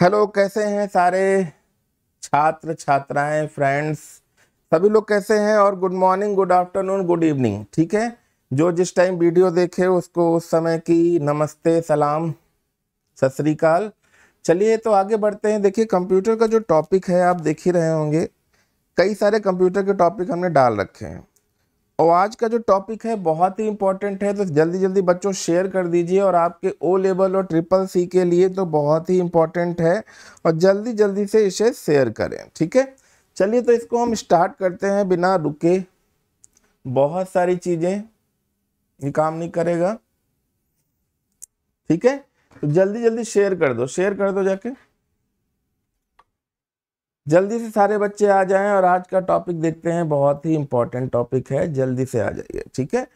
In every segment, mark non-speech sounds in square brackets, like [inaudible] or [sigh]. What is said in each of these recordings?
Hello कैसे हैं सारे छात्र छात्राएं फ्रेंड्स सभी लोग कैसे हैं और good morning good afternoon good evening ठीक है जो जिस टाइम वीडियो देखे उसको उस समय की नमस्ते सलाम सतरीकाल चलिए तो आगे बढ़ते हैं देखिए कंप्यूटर का जो टॉपिक है आप देख ही रहे होंगे कई सारे कंप्यूटर के टॉपिक हमने डाल रखे हैं और आज का जो टॉपिक है बहुत ही इंपॉर्टेंट है तो जल्दी जल्दी बच्चों शेयर कर दीजिए और आपके ओ लेवल और ट्रिपल सी के लिए तो बहुत ही इंपॉर्टेंट है और जल्दी जल्दी से इसे शेयर करें ठीक है चलिए तो इसको हम स्टार्ट करते हैं बिना रुके बहुत सारी चीज़ें ये काम नहीं करेगा ठीक है तो जल्दी जल्दी शेयर कर दो शेयर कर दो जाके जल्दी से सारे बच्चे आ जाएं और आज का टॉपिक देखते हैं बहुत ही इंपॉर्टेंट टॉपिक है जल्दी से आ जाइए ठीक है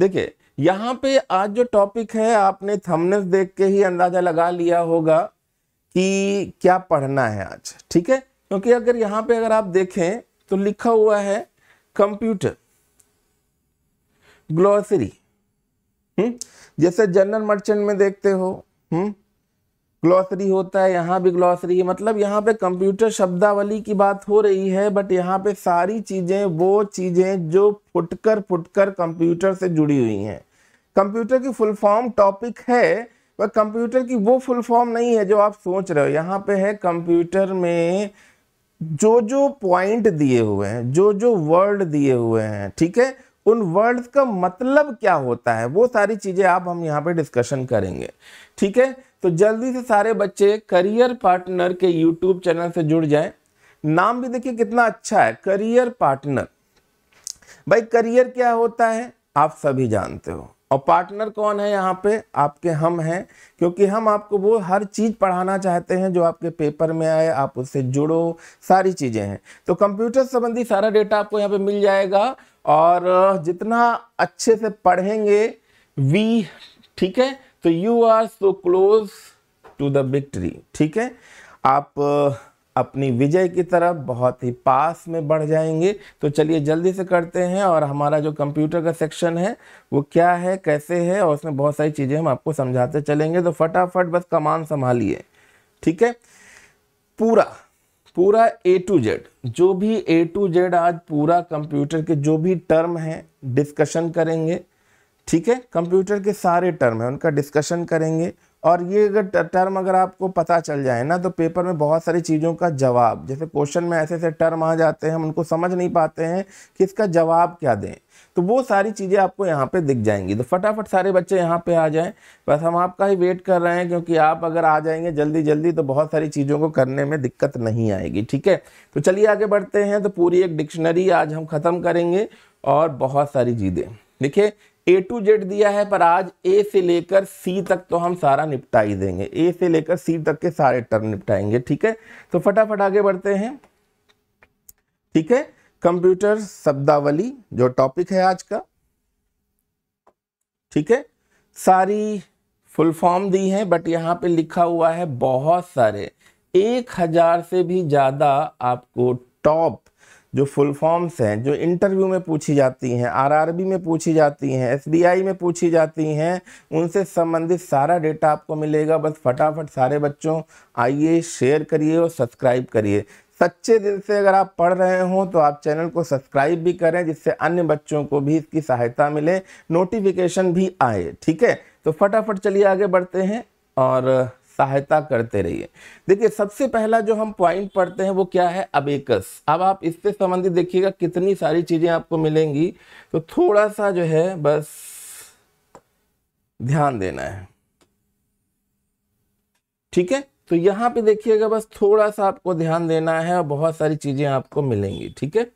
देखिए यहाँ पे आज जो टॉपिक है आपने थंबनेल देख के ही अंदाजा लगा लिया होगा कि क्या पढ़ना है आज ठीक है क्योंकि अगर यहाँ पे अगर आप देखें तो लिखा हुआ है कंप्यूटर हम्म, ग्लोसरी जैसे जनरल मर्चेंट में देखते हो हम्म ग्लॉसरी होता है यहाँ भी ग्लॉसरी है मतलब यहाँ पे कंप्यूटर शब्दावली की बात हो रही है बट यहाँ पे सारी चीज़ें वो चीज़ें जो फुटकर फुटकर कंप्यूटर से जुड़ी हुई हैं कंप्यूटर की फुल फॉर्म टॉपिक है पर कंप्यूटर की वो फुल फॉर्म नहीं है जो आप सोच रहे हो यहाँ पे है कंप्यूटर में जो जो पॉइंट दिए हुए हैं जो जो वर्ड दिए हुए हैं ठीक है उन वर्ड्स का मतलब क्या होता है वो सारी चीज़ें आप हम यहाँ पे डिस्कशन करेंगे ठीक है तो जल्दी से सारे बच्चे करियर पार्टनर के यूट्यूब चैनल से जुड़ जाएं नाम भी देखिए कितना अच्छा है करियर पार्टनर भाई करियर क्या होता है आप सभी जानते हो और पार्टनर कौन है यहाँ पे आपके हम हैं क्योंकि हम आपको वो हर चीज़ पढ़ाना चाहते हैं जो आपके पेपर में आए आप उससे जुड़ो सारी चीज़ें हैं तो कंप्यूटर संबंधी सारा डेटा आपको यहाँ पे मिल जाएगा और जितना अच्छे से पढ़ेंगे वी ठीक है तो you are so close to the victory ठीक है आप अपनी विजय की तरफ बहुत ही पास में बढ़ जाएंगे तो चलिए जल्दी से करते हैं और हमारा जो कंप्यूटर का सेक्शन है वो क्या है कैसे है और उसमें बहुत सारी चीज़ें हम आपको समझाते चलेंगे तो फटाफट बस कमान संभालिए ठीक है पूरा पूरा ए टू जेड जो भी ए टू जेड आज पूरा कंप्यूटर के जो भी टर्म हैं डिस्कशन करेंगे ठीक है कंप्यूटर के सारे टर्म है उनका डिस्कशन करेंगे और ये अगर टर्म अगर आपको पता चल जाए ना तो पेपर में बहुत सारी चीज़ों का जवाब जैसे क्वेश्चन में ऐसे ऐसे टर्म आ जाते हैं हम उनको समझ नहीं पाते हैं कि इसका जवाब क्या दें तो वो सारी चीज़ें आपको यहाँ पे दिख जाएंगी तो फटाफट सारे बच्चे यहाँ पे आ जाएं बस हम आपका ही वेट कर रहे हैं क्योंकि आप अगर आ जाएंगे जल्दी जल्दी तो बहुत सारी चीज़ों को करने में दिक्कत नहीं आएगी ठीक है तो चलिए आगे बढ़ते हैं तो पूरी एक डिक्शनरी आज हम ख़त्म करेंगे और बहुत सारी चीज़ें देखिए ए टू जेड दिया है पर आज ए से लेकर सी तक तो हम सारा निपटा ही देंगे ए से लेकर सी तक के सारे टर्म निपटाएंगे ठीक है तो फटाफट आगे बढ़ते हैं ठीक है कंप्यूटर शब्दावली जो टॉपिक है आज का ठीक है सारी फुल फॉर्म दी है बट यहां पे लिखा हुआ है बहुत सारे एक हजार से भी ज़्यादा आपको टॉप जो फुल फॉर्म्स हैं जो इंटरव्यू में पूछी जाती हैं आरआरबी में पूछी जाती हैं एसबीआई में पूछी जाती हैं उनसे संबंधित सारा डेटा आपको मिलेगा बस फटाफट सारे बच्चों आइए शेयर करिए और सब्सक्राइब करिए सच्चे दिल से अगर आप पढ़ रहे हो तो आप चैनल को सब्सक्राइब भी करें जिससे अन्य बच्चों को भी इसकी सहायता मिले नोटिफिकेशन भी आए ठीक है तो फटाफट चलिए आगे बढ़ते हैं और सहायता करते रहिए देखिए सबसे पहला जो हम पॉइंट पढ़ते हैं वो क्या है अबेकस अब आप इससे संबंधित देखिएगा कितनी सारी चीज़ें आपको मिलेंगी तो थोड़ा सा जो है बस ध्यान देना है ठीक है तो यहां पे देखिएगा बस थोड़ा सा आपको ध्यान देना है और बहुत सारी चीज़ें आपको मिलेंगी ठीक है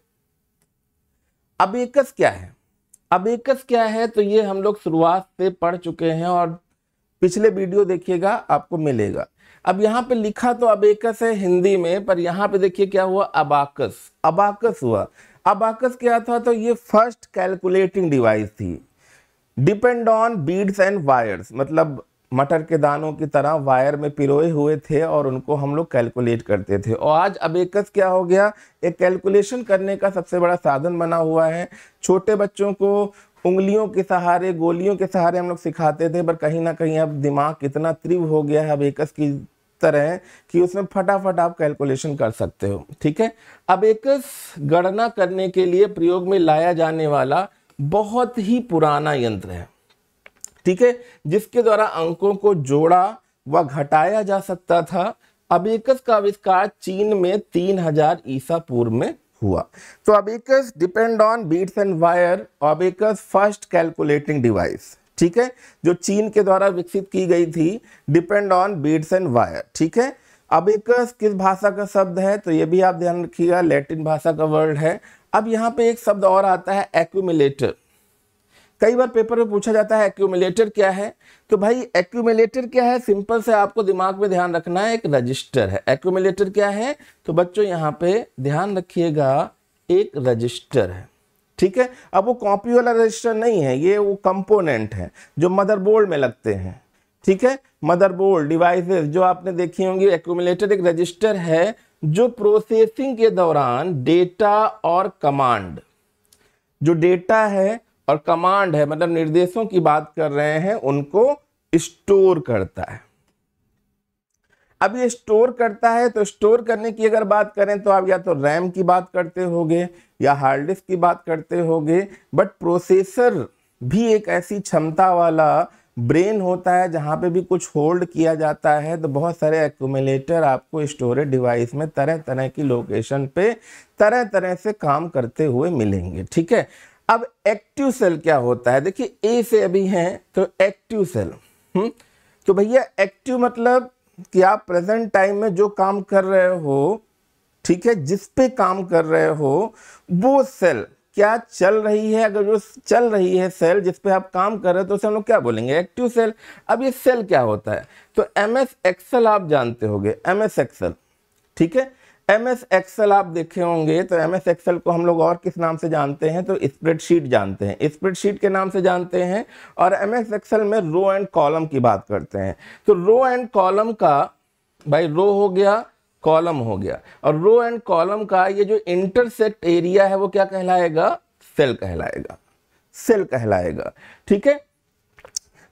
अबेकस क्या है अबेकस क्या है तो ये हम लोग शुरुआत से पढ़ चुके हैं और पिछले वीडियो देखिएगा आपको मिलेगा अब यहाँ पे लिखा तो अबेकस है हिंदी में पर यहाँ पे देखिए क्या हुआ अबाकस अबाकस हुआ अबाकस क्या था तो ये फर्स्ट कैलकुलेटिंग डिवाइस थी depend on beads and wires मतलब मटर के दानों की तरह वायर में पिरोए हुए थे और उनको हम लोग कैलकुलेट करते थे और आज अबेकस क्या हो गया एक कैलकुलेशन करने का सबसे बड़ा साधन बना हुआ है छोटे बच्चों को उंगलियों के सहारे गोलियों के सहारे हम लोग सिखाते थे पर कहीं ना कहीं अब दिमाग कितना तीव्र हो गया है अब एकस की तरह कि उसमें फटाफट आप कैलकुलेशन कर सकते हो ठीक है अब एकस गणना करने के लिए प्रयोग में लाया जाने वाला बहुत ही पुराना यंत्र है ठीक है जिसके द्वारा अंकों को जोड़ा व घटाया जा सकता था अब एकस का आविष्कार चीन में तीन ईसा पूर्व में हुआ तो abacus depend on beads and wire abacus first calculating device ठीक है जो चीन के द्वारा विकसित की गई थी depend on beads and wire ठीक है अबेकस किस भाषा का शब्द है तो ये भी आप ध्यान रखिएगा लैटिन भाषा का वर्ड है अब यहाँ पे एक शब्द और आता है एक्यूमिलेटर कई बार पेपर में पूछा जाता है एक्यूमिलेटर क्या है तो भाई एक्यूमिलेटर क्या है सिंपल से आपको दिमाग में ध्यान रखना है एक रजिस्टर है एक्यूमिलेटर क्या है तो बच्चों यहाँ पे ध्यान रखिएगा एक रजिस्टर है ठीक है अब वो कॉपी वाला रजिस्टर नहीं है ये वो कंपोनेंट है जो मदरबोर्ड में लगते हैं ठीक है मदरबोर्ड डिवाइसेस जो आपने देखी होंगी एक्यूमुलेटर एक रजिस्टर है जो प्रोसेसिंग के दौरान डेटा और कमांड जो डेटा है और कमांड है मतलब निर्देशों की बात कर रहे हैं उनको स्टोर करता है अब ये स्टोर करता है तो स्टोर करने की अगर बात करें तो आप या तो रैम की बात करते होगे या हार्ड डिस्क की बात करते होगे बट प्रोसेसर भी एक ऐसी क्षमता वाला ब्रेन होता है जहाँ पे भी कुछ होल्ड किया जाता है तो बहुत सारे एक्यूमुलेटर आपको स्टोरेज डिवाइस में तरह तरह की लोकेशन पे तरह तरह से काम करते हुए मिलेंगे ठीक है अब एक्टिव सेल क्या होता है देखिए ए से अभी हैं तो एक्टिव हम्म? सेल तो भैया एक्टिव मतलब कि आप प्रेजेंट टाइम में जो काम कर रहे हो ठीक है जिस पे काम कर रहे हो वो सेल क्या चल रही है अगर जो चल रही है सेल जिस पे आप काम कर रहे हो तो उसे हम लोग क्या बोलेंगे एक्टिव सेल अब ये सेल क्या होता है तो एम एस एक्सेल आप जानते होंगे एम एस एक्सेल ठीक है एम एस एक्सेल आप देखे होंगे तो एम एस एक्सेल को हम लोग और किस नाम से जानते हैं तो स्प्रेडशीट जानते हैं स्प्रेडशीट के नाम से जानते हैं और एम एस एक्सेल में रो एंड कॉलम की बात करते हैं तो रो एंड कॉलम का भाई रो हो गया कॉलम हो गया और रो एंड कॉलम का ये जो इंटरसेक्ट एरिया है वो क्या कहलाएगा सेल कहलाएगा सेल कहलाएगा ठीक है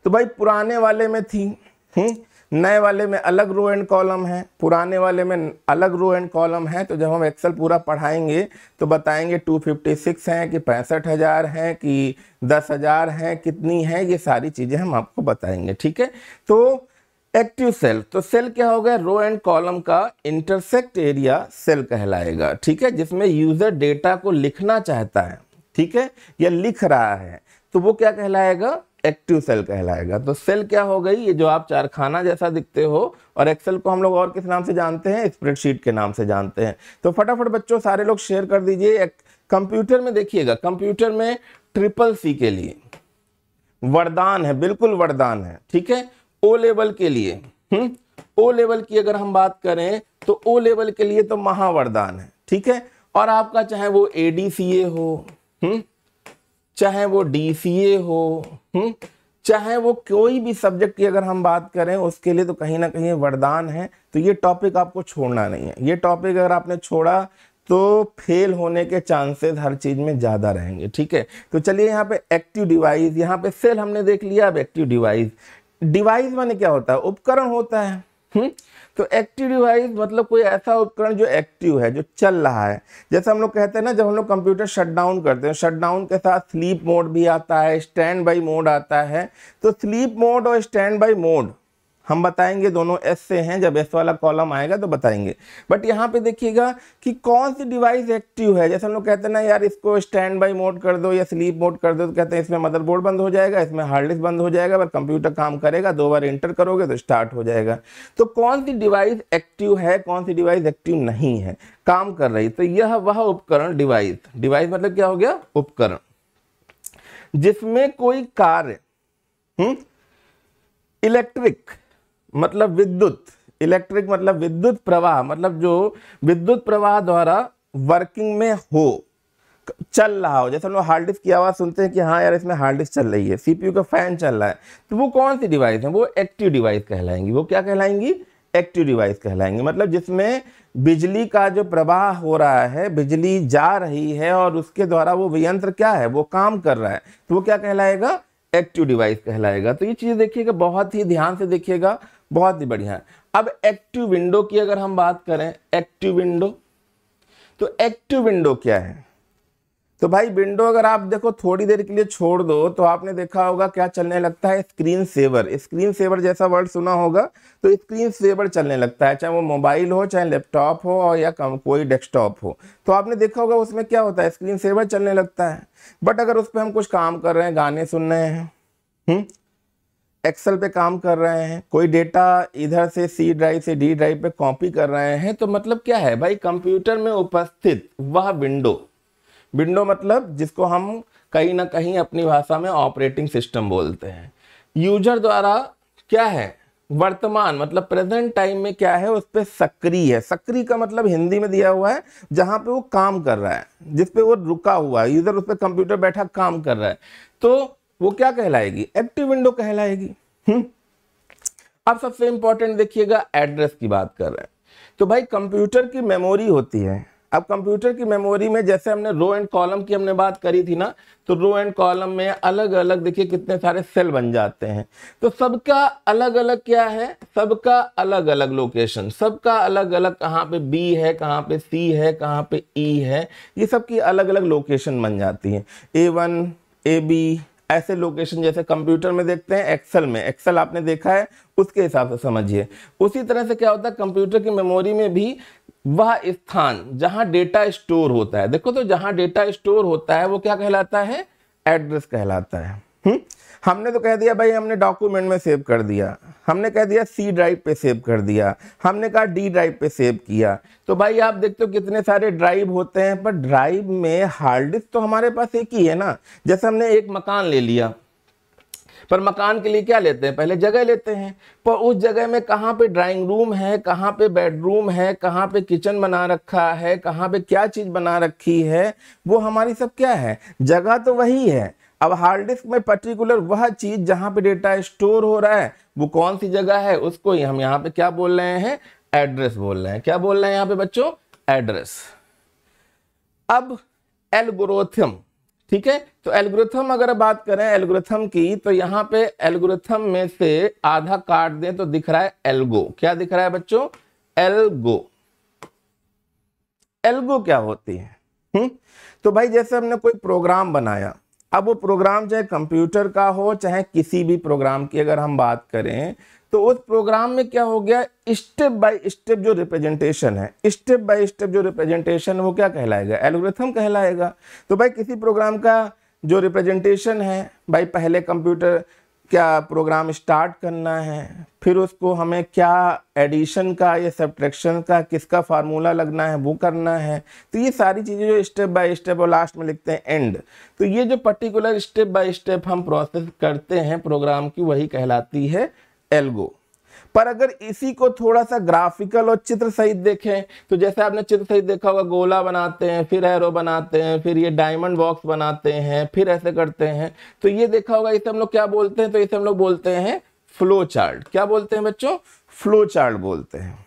तो भाई पुराने वाले में थी हुँ? हम्म? नए वाले में अलग रो एंड कॉलम है पुराने वाले में अलग रो एंड कॉलम है तो जब हम एक्सेल पूरा पढ़ाएंगे तो बताएंगे 256 हैं कि पैंसठ हज़ार हैं कि दस हज़ार हैं कितनी हैं ये सारी चीज़ें हम आपको बताएंगे ठीक है तो एक्टिव सेल तो सेल क्या होगा रो एंड कॉलम का इंटरसेक्ट एरिया सेल कहलाएगा ठीक है जिसमें यूज़र डेटा को लिखना चाहता है ठीक है या लिख रहा है तो वो क्या कहलाएगा एक्टिव सेल कहलाएगा तो सेल क्या हो गई ये जो आप चारखाना जैसा दिखते हो और एक्सेल को हम लोग और किस नाम से जानते हैं स्प्रेडशीट के नाम से जानते हैं तो फटाफट बच्चों सारे लोग शेयर कर दीजिए कंप्यूटर में देखिएगा कंप्यूटर में ट्रिपल सी के लिए वरदान है बिल्कुल वरदान है ठीक है ओ लेवल के लिए हम्म ओ लेवल की अगर हम बात करें तो ओ लेवल के लिए तो महावरदान है ठीक है और आपका चाहे वो ए डी सी ए हो हम्म चाहे वो डीसीए हो हुँ? हम्म, चाहे वो कोई भी सब्जेक्ट की अगर हम बात करें उसके लिए तो कहीं ना कहीं वरदान है तो ये टॉपिक आपको छोड़ना नहीं है ये टॉपिक अगर आपने छोड़ा तो फेल होने के चांसेस हर चीज़ में ज़्यादा रहेंगे ठीक है तो चलिए यहाँ पे एक्टिव डिवाइस यहाँ पे सेल हमने देख लिया अब एक्टिव डिवाइस डिवाइस माने क्या होता है उपकरण होता है हुँ? हम्म, तो एक्टिव डिवाइस मतलब कोई ऐसा उपकरण जो एक्टिव है जो चल रहा है जैसे हम लोग कहते हैं ना जब हम लोग कंप्यूटर शटडाउन करते हैं शटडाउन के साथ स्लीप मोड भी आता है स्टैंड बाई मोड आता है तो स्लीप मोड और स्टैंड बाई मोड हम बताएंगे दोनों एस से हैं जब एस वाला कॉलम आएगा तो बताएंगे बट यहाँ पे देखिएगा कि कौन सी डिवाइस एक्टिव है जैसे हम लोग कहते हैं ना यार इसको स्टैंड बाई मोड कर दो या स्लीप मोड कर दो तो कहते हैं इसमें मदरबोर्ड बंद हो जाएगा इसमें हार्ड डिस्क बंद हो जाएगा पर कंप्यूटर काम करेगा दो बार इंटर करोगे तो स्टार्ट हो जाएगा तो कौन सी डिवाइस एक्टिव है कौन सी डिवाइस एक्टिव नहीं है काम कर रही तो यह वह उपकरण डिवाइस डिवाइस मतलब क्या हो गया उपकरण जिसमें कोई कार्य इलेक्ट्रिक हम्म, मतलब विद्युत इलेक्ट्रिक मतलब विद्युत प्रवाह मतलब जो विद्युत प्रवाह द्वारा वर्किंग में हो चल रहा हो जैसे हम लोग हार्ड डिस्क की आवाज़ सुनते हैं कि हाँ यार इसमें हार्ड डिस्क चल रही है सीपीयू का फैन चल रहा है तो वो कौन सी डिवाइस है वो एक्टिव डिवाइस कहलाएंगी वो क्या कहलाएंगी एक्टिव डिवाइस कहलाएंगे मतलब जिसमें बिजली का जो प्रवाह हो रहा है बिजली जा रही है और उसके द्वारा वो यंत्र क्या है वो काम कर रहा है तो वो क्या कहलाएगा एक्टिव डिवाइस कहलाएगा तो ये चीज़ देखिएगा बहुत ही ध्यान से देखिएगा बहुत ही बढ़िया है अब एक्टिव विंडो की अगर हम बात करें एक्टिव विंडो तो एक्टिव विंडो क्या है तो भाई विंडो अगर आप देखो थोड़ी देर के लिए छोड़ दो तो आपने देखा होगा क्या चलने लगता है स्क्रीन सेवर स्क्रीन सेवर जैसा वर्ड सुना होगा तो स्क्रीन सेवर चलने लगता है चाहे वो मोबाइल हो चाहे लैपटॉप हो और या कोई डेस्कटॉप हो तो आपने देखा होगा उसमें क्या होता है स्क्रीन सेवर चलने लगता है बट अगर उस पर हम कुछ काम कर रहे हैं गाने सुन रहे हैं हम्म, एक्सेल पे काम कर रहे हैं कोई डेटा इधर से सी ड्राइव से डी ड्राइव पे कॉपी कर रहे हैं तो मतलब क्या है भाई कंप्यूटर में उपस्थित वह विंडो विंडो मतलब जिसको हम कहीं ना कहीं अपनी भाषा में ऑपरेटिंग सिस्टम बोलते हैं यूजर द्वारा क्या है वर्तमान मतलब प्रेजेंट टाइम में क्या है उस पर सक्रिय है सक्रिय का मतलब हिंदी में दिया हुआ है जहाँ पे वो काम कर रहा है जिस पे वो रुका हुआ है यूजर उस पर कंप्यूटर बैठा काम कर रहा है तो वो क्या कहलाएगी एक्टिव विंडो कहलाएगी हम्म अब सबसे इंपॉर्टेंट देखिएगा एड्रेस की बात कर रहे हैं तो भाई कंप्यूटर की मेमोरी होती है अब कंप्यूटर की मेमोरी में जैसे हमने रो एंड कॉलम की हमने बात करी थी ना तो रो एंड कॉलम में अलग अलग देखिए कितने सारे सेल बन जाते हैं तो सबका अलग अलग क्या है सबका अलग अलग लोकेशन सबका अलग अलग कहाँ पे बी है कहाँ पे सी है कहाँ पे ई e है ये सबकी अलग अलग लोकेशन बन जाती है ए वन ए बी ऐसे लोकेशन जैसे कंप्यूटर में देखते हैं एक्सेल में एक्सेल आपने देखा है उसके हिसाब से समझिए उसी तरह से क्या होता है कंप्यूटर की मेमोरी में भी वह स्थान जहां डेटा स्टोर होता है देखो तो जहां डेटा स्टोर होता है वो क्या कहलाता है एड्रेस कहलाता है हुँ? हम्म? हमने तो कह दिया भाई हमने डॉक्यूमेंट में सेव कर दिया हमने कह दिया सी ड्राइव पे सेव कर दिया हमने कहा डी ड्राइव पे सेव किया तो भाई आप देखते हो कितने सारे ड्राइव होते हैं पर ड्राइव में हार्ड डिस्क तो हमारे पास एक ही है ना जैसे हमने एक मकान ले लिया पर मकान के लिए क्या लेते हैं पहले जगह लेते हैं पर उस जगह में कहाँ पे ड्राइंग रूम है कहाँ पे बेडरूम है कहाँ पे किचन बना रखा है कहाँ पे क्या चीज़ बना रखी है वो हमारी सब क्या है जगह तो वही है अब हार्ड डिस्क में पर्टिकुलर वह चीज जहां पे डेटा स्टोर हो रहा है वो कौन सी जगह है उसको हम यहां पे क्या बोल रहे हैं एड्रेस बोल रहे हैं क्या बोल रहे हैं यहां पे बच्चों एड्रेस अब एल्गोरोथम ठीक है तो एल्गोरिथम अगर बात करें एल्गोरिथम की तो यहां पे एल्गोरिथम में से आधा काट दें तो दिख रहा है एल्गो क्या दिख रहा है बच्चों एल्गो एल्गो क्या होती है हुँ? हम्म? तो भाई जैसे हमने कोई प्रोग्राम बनाया अब वो प्रोग्राम चाहे कंप्यूटर का हो चाहे किसी भी प्रोग्राम की अगर हम बात करें तो उस प्रोग्राम में क्या हो गया स्टेप बाय स्टेप जो रिप्रेजेंटेशन है स्टेप बाय स्टेप जो रिप्रेजेंटेशन वो क्या कहलाएगा एल्गोरिथम कहलाएगा तो भाई किसी प्रोग्राम का जो रिप्रेजेंटेशन है भाई पहले कंप्यूटर क्या प्रोग्राम स्टार्ट करना है फिर उसको हमें क्या एडिशन का या सब्ट्रैक्शन का किसका फार्मूला लगना है वो करना है तो ये सारी चीज़ें जो स्टेप बाय स्टेप और लास्ट में लिखते हैं एंड तो ये जो पर्टिकुलर स्टेप बाय स्टेप हम प्रोसेस करते हैं प्रोग्राम की वही कहलाती है एल्गो पर अगर इसी को थोड़ा सा ग्राफिकल और चित्र सहित देखें तो जैसे आपने चित्र सहित देखा होगा गोला बनाते हैं फिर एरो बनाते हैं फिर ये डायमंड बॉक्स बनाते हैं फिर ऐसे करते हैं तो ये देखा होगा इसे हम लोग क्या बोलते हैं तो इसे हम लोग बोलते हैं फ्लो चार्ट क्या बोलते हैं बच्चों फ्लो चार्ट बोलते हैं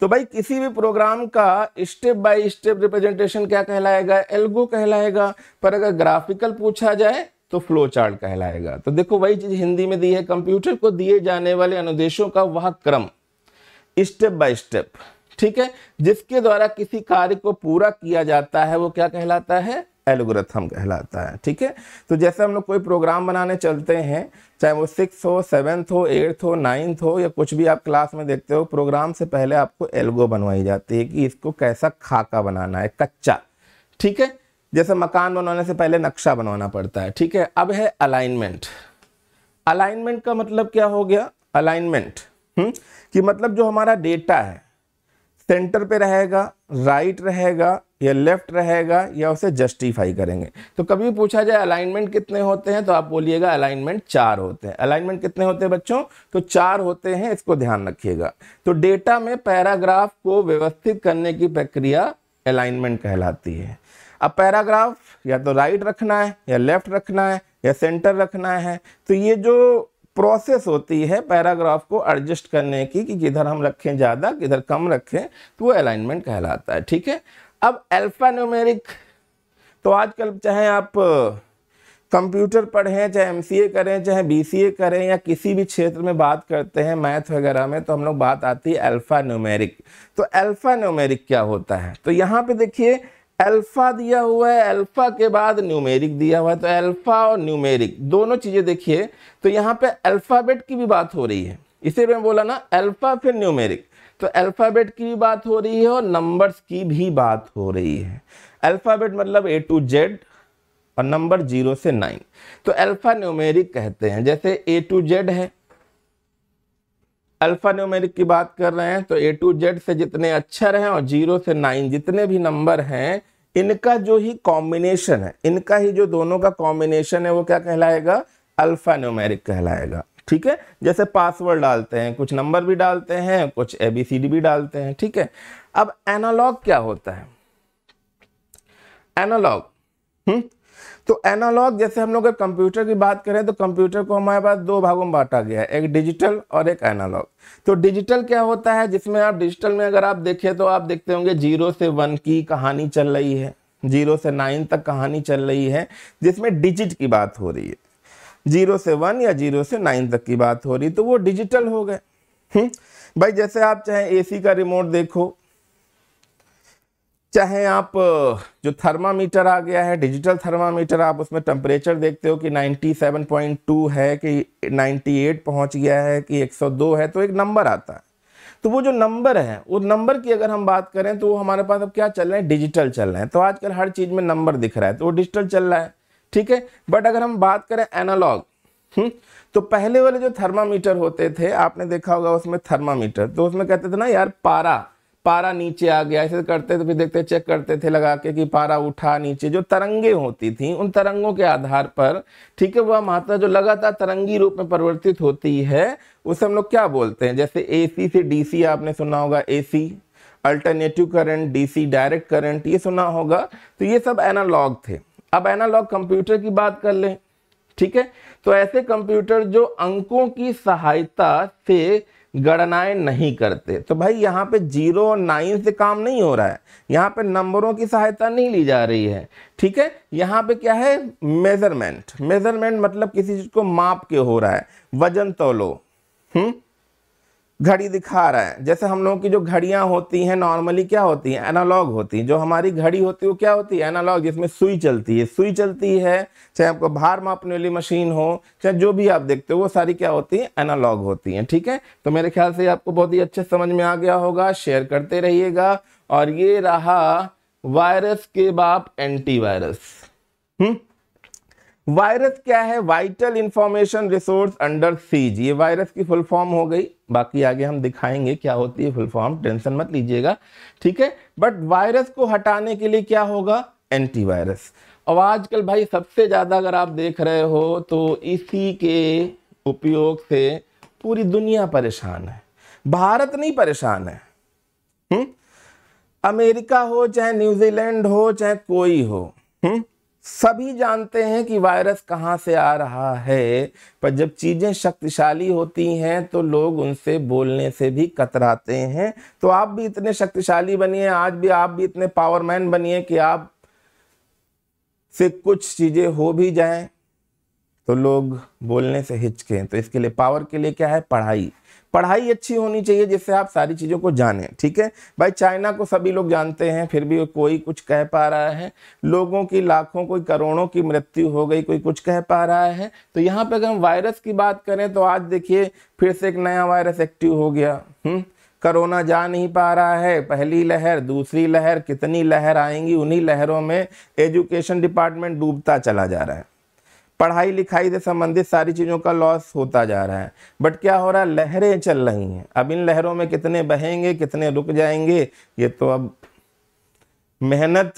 तो भाई किसी भी प्रोग्राम का स्टेप बाय स्टेप रिप्रेजेंटेशन क्या कहलाएगा एल्गो कहलाएगा पर अगर ग्राफिकल पूछा जाए तो फ्लो चार्ट कहलाएगा तो देखो वही चीज हिंदी में दी है कंप्यूटर को दिए जाने वाले अनुदेशों का वह क्रम स्टेप बाय स्टेप ठीक है जिसके द्वारा किसी कार्य को पूरा किया जाता है वो क्या कहलाता है एलोग्रथम कहलाता है ठीक है तो जैसे हम लोग कोई प्रोग्राम बनाने चलते हैं चाहे वो सिक्स हो सेवेंथ हो एट्थ हो नाइन्थ हो या कुछ भी आप क्लास में देखते हो प्रोग्राम से पहले आपको एल्गो बनवाई जाती है कि इसको कैसा खाका बनाना है कच्चा ठीक है जैसे मकान बनाने से पहले नक्शा बनवाना पड़ता है ठीक है अब है अलाइनमेंट अलाइनमेंट का मतलब क्या हो गया अलाइनमेंट हम्म? कि मतलब जो हमारा डेटा है सेंटर पे रहेगा राइट रहेगा या लेफ्ट रहेगा या उसे जस्टिफाई करेंगे तो कभी पूछा जाए अलाइनमेंट कितने होते हैं तो आप बोलिएगा अलाइनमेंट चार होते हैं अलाइनमेंट कितने होते हैं बच्चों तो चार होते हैं इसको ध्यान रखिएगा तो डेटा में पैराग्राफ को व्यवस्थित करने की प्रक्रिया अलाइनमेंट कहलाती है अब पैराग्राफ या तो राइट रखना है या लेफ्ट रखना है या सेंटर रखना है तो ये जो प्रोसेस होती है पैराग्राफ को एडजस्ट करने की कि किधर हम रखें ज़्यादा किधर कम रखें तो वो अलाइनमेंट कहलाता है ठीक है अब अल्फा न्यूमेरिक तो आजकल चाहे आप कंप्यूटर पढ़ें चाहे एम करें चाहे बी करें या किसी भी क्षेत्र में बात करते हैं मैथ वगैरह में तो हम लोग बात आती है अल्फ़ा न्यूमेरिक तो अल्फ़ा न्यूमेरिक क्या होता है तो यहाँ पे देखिए अल्फ़ा दिया हुआ है अल्फ़ा के बाद न्यूमेरिक दिया हुआ है तो अल्फ़ा और न्यूमेरिक दोनों चीज़ें देखिए तो यहाँ पे अल्फ़ाबेट की भी बात हो रही है इसे मैं बोला ना अल्फ़ा फिर न्यूमेरिक तो अल्फ़ाबेट की भी बात हो रही है और नंबर्स की भी बात हो रही है अल्फ़ाबेट मतलब ए टू जेड और नंबर जीरो से नाइन तो अल्फ़ा न्यूमेरिक कहते हैं जैसे ए टू जेड है अल्फ़ा न्यूमेरिक की बात कर रहे हैं तो ए टू जेड से जितने अक्षर हैं और जीरो से नाइन जितने भी नंबर हैं इनका जो ही कॉम्बिनेशन है इनका ही जो दोनों का कॉम्बिनेशन है वो क्या कहलाएगा अल्फा न्यूमेरिक कहलाएगा ठीक है जैसे पासवर्ड डालते हैं कुछ नंबर भी डालते हैं कुछ एबीसीडी भी डालते हैं ठीक है अब एनालॉग क्या होता है एनालॉग तो एनालॉग जैसे हम लोग अगर कंप्यूटर की बात करें तो कंप्यूटर को हमारे पास दो भागों में बांटा गया है एक डिजिटल और एक एनालॉग तो डिजिटल क्या होता है जिसमें आप डिजिटल में अगर आप देखें तो आप देखते होंगे जीरो से वन की कहानी चल रही है जीरो से नाइन तक कहानी चल रही है जिसमें डिजिट की बात हो रही है जीरो से वन या जीरो से नाइन तक की बात हो रही तो वो डिजिटल हो गए हम्म, भाई जैसे आप चाहे एसी का रिमोट देखो चाहे आप जो थर्मामीटर आ गया है डिजिटल थर्मामीटर आप उसमें टेम्परेचर देखते हो कि 97.2 है कि 98 पहुंच गया है कि 102 है तो एक नंबर आता है तो वो जो नंबर है वो नंबर की अगर हम बात करें तो वो हमारे पास अब क्या चल रहा है डिजिटल चल रहा है तो आजकल हर चीज़ में नंबर दिख रहा है तो वो डिजिटल चल रहा है ठीक है बट अगर हम बात करें एनालॉग हम्म, तो पहले वाले जो थर्मामीटर होते थे आपने देखा होगा उसमें थर्मामीटर तो उसमें कहते थे ना यार पारा पारा नीचे आ गया ऐसे करते तो फिर देखते चेक करते थे लगा के कि पारा उठा नीचे जो तरंगे होती थी उन तरंगों के आधार पर ठीक है वह मात्रा जो लगातार तरंगी रूप में परिवर्तित होती है उसे हम लोग क्या बोलते हैं जैसे एसी से डीसी आपने सुना होगा AC alternative current DC direct current ये सुना होगा तो ये सब एनालॉग थे अब एनालॉग कंप्यूटर की बात कर लें ठीक है तो ऐसे कंप्यूटर जो अंकों की सहायता से गणनाएं नहीं करते तो भाई यहाँ पे जीरो और नाइन से काम नहीं हो रहा है यहाँ पे नंबरों की सहायता नहीं ली जा रही है ठीक है यहाँ पे क्या है मेजरमेंट मेजरमेंट मतलब किसी चीज़ को माप के हो रहा है वजन तोलो हम्म घड़ी दिखा रहा है जैसे हम लोगों की जो घड़ियाँ होती हैं नॉर्मली क्या होती हैं एनालॉग होती हैं जो हमारी घड़ी होती है वो क्या होती है एनालॉग जिसमें सुई चलती है सुई चलती है चाहे आपको भार मापने वाली मशीन हो चाहे जो भी आप देखते हो वो सारी क्या होती है एनालॉग होती हैं ठीक है तो मेरे ख्याल से आपको बहुत ही अच्छे समझ में आ गया होगा शेयर करते रहिएगा और ये रहा वायरस के बाप एंटीवायरस हम्म वायरस क्या है vital information resource under seize ये वायरस की फुल फॉर्म हो गई बाकी आगे हम दिखाएंगे क्या होती है फुल फॉर्म टेंशन मत लीजिएगा ठीक है बट वायरस को हटाने के लिए क्या होगा एंटीवायरस और आजकल भाई सबसे ज़्यादा अगर आप देख रहे हो तो इसी के उपयोग से पूरी दुनिया परेशान है भारत नहीं परेशान है हुँ? हम्म? अमेरिका हो चाहे न्यूजीलैंड हो चाहे कोई हो हुँ? हम्म? सभी जानते हैं कि वायरस कहाँ से आ रहा है पर जब चीज़ें शक्तिशाली होती हैं तो लोग उनसे बोलने से भी कतराते हैं तो आप भी इतने शक्तिशाली बनिए आज भी आप भी इतने पावरमैन बनिए कि आप से कुछ चीज़ें हो भी जाएं तो लोग बोलने से हिचकें तो इसके लिए पावर के लिए क्या है पढ़ाई पढ़ाई अच्छी होनी चाहिए जिससे आप सारी चीज़ों को जानें ठीक है भाई चाइना को सभी लोग जानते हैं फिर भी कोई कुछ कह पा रहा है लोगों की लाखों कोई करोड़ों की मृत्यु हो गई कोई कुछ कह पा रहा है तो यहाँ पर अगर हम वायरस की बात करें तो आज देखिए फिर से एक नया वायरस एक्टिव हो गया करोना जा नहीं पा रहा है पहली लहर दूसरी लहर कितनी लहर आएंगी उन्हीं लहरों में एजुकेशन डिपार्टमेंट डूबता चला जा रहा है पढ़ाई लिखाई से संबंधित सारी चीज़ों का लॉस होता जा रहा है बट क्या हो रहा है लहरें चल रही हैं अब इन लहरों में कितने बहेंगे कितने रुक जाएंगे ये तो अब मेहनत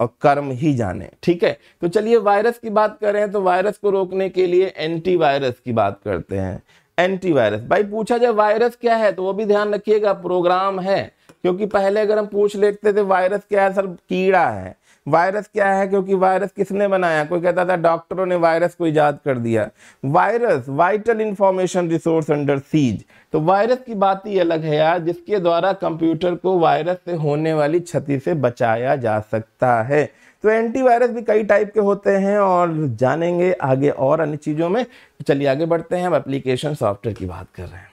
और कर्म ही जाने ठीक है तो चलिए वायरस की बात करें तो वायरस को रोकने के लिए एंटीवायरस की बात करते हैं एंटीवायरस भाई पूछा जाए वायरस क्या है तो वो भी ध्यान रखिएगा प्रोग्राम है क्योंकि पहले अगर हम पूछ लेते थे वायरस क्या है सर कीड़ा है वायरस क्या है क्योंकि वायरस किसने बनाया कोई कहता था डॉक्टरों ने वायरस को ईजाद कर दिया virus vital information resource under seize तो वायरस की बात ही अलग है यार जिसके द्वारा कंप्यूटर को वायरस से होने वाली क्षति से बचाया जा सकता है तो एंटीवायरस भी कई टाइप के होते हैं और जानेंगे आगे और अन्य चीज़ों में तो चलिए आगे बढ़ते हैं हम एप्लीकेशन सॉफ्टवेयर की बात कर रहे हैं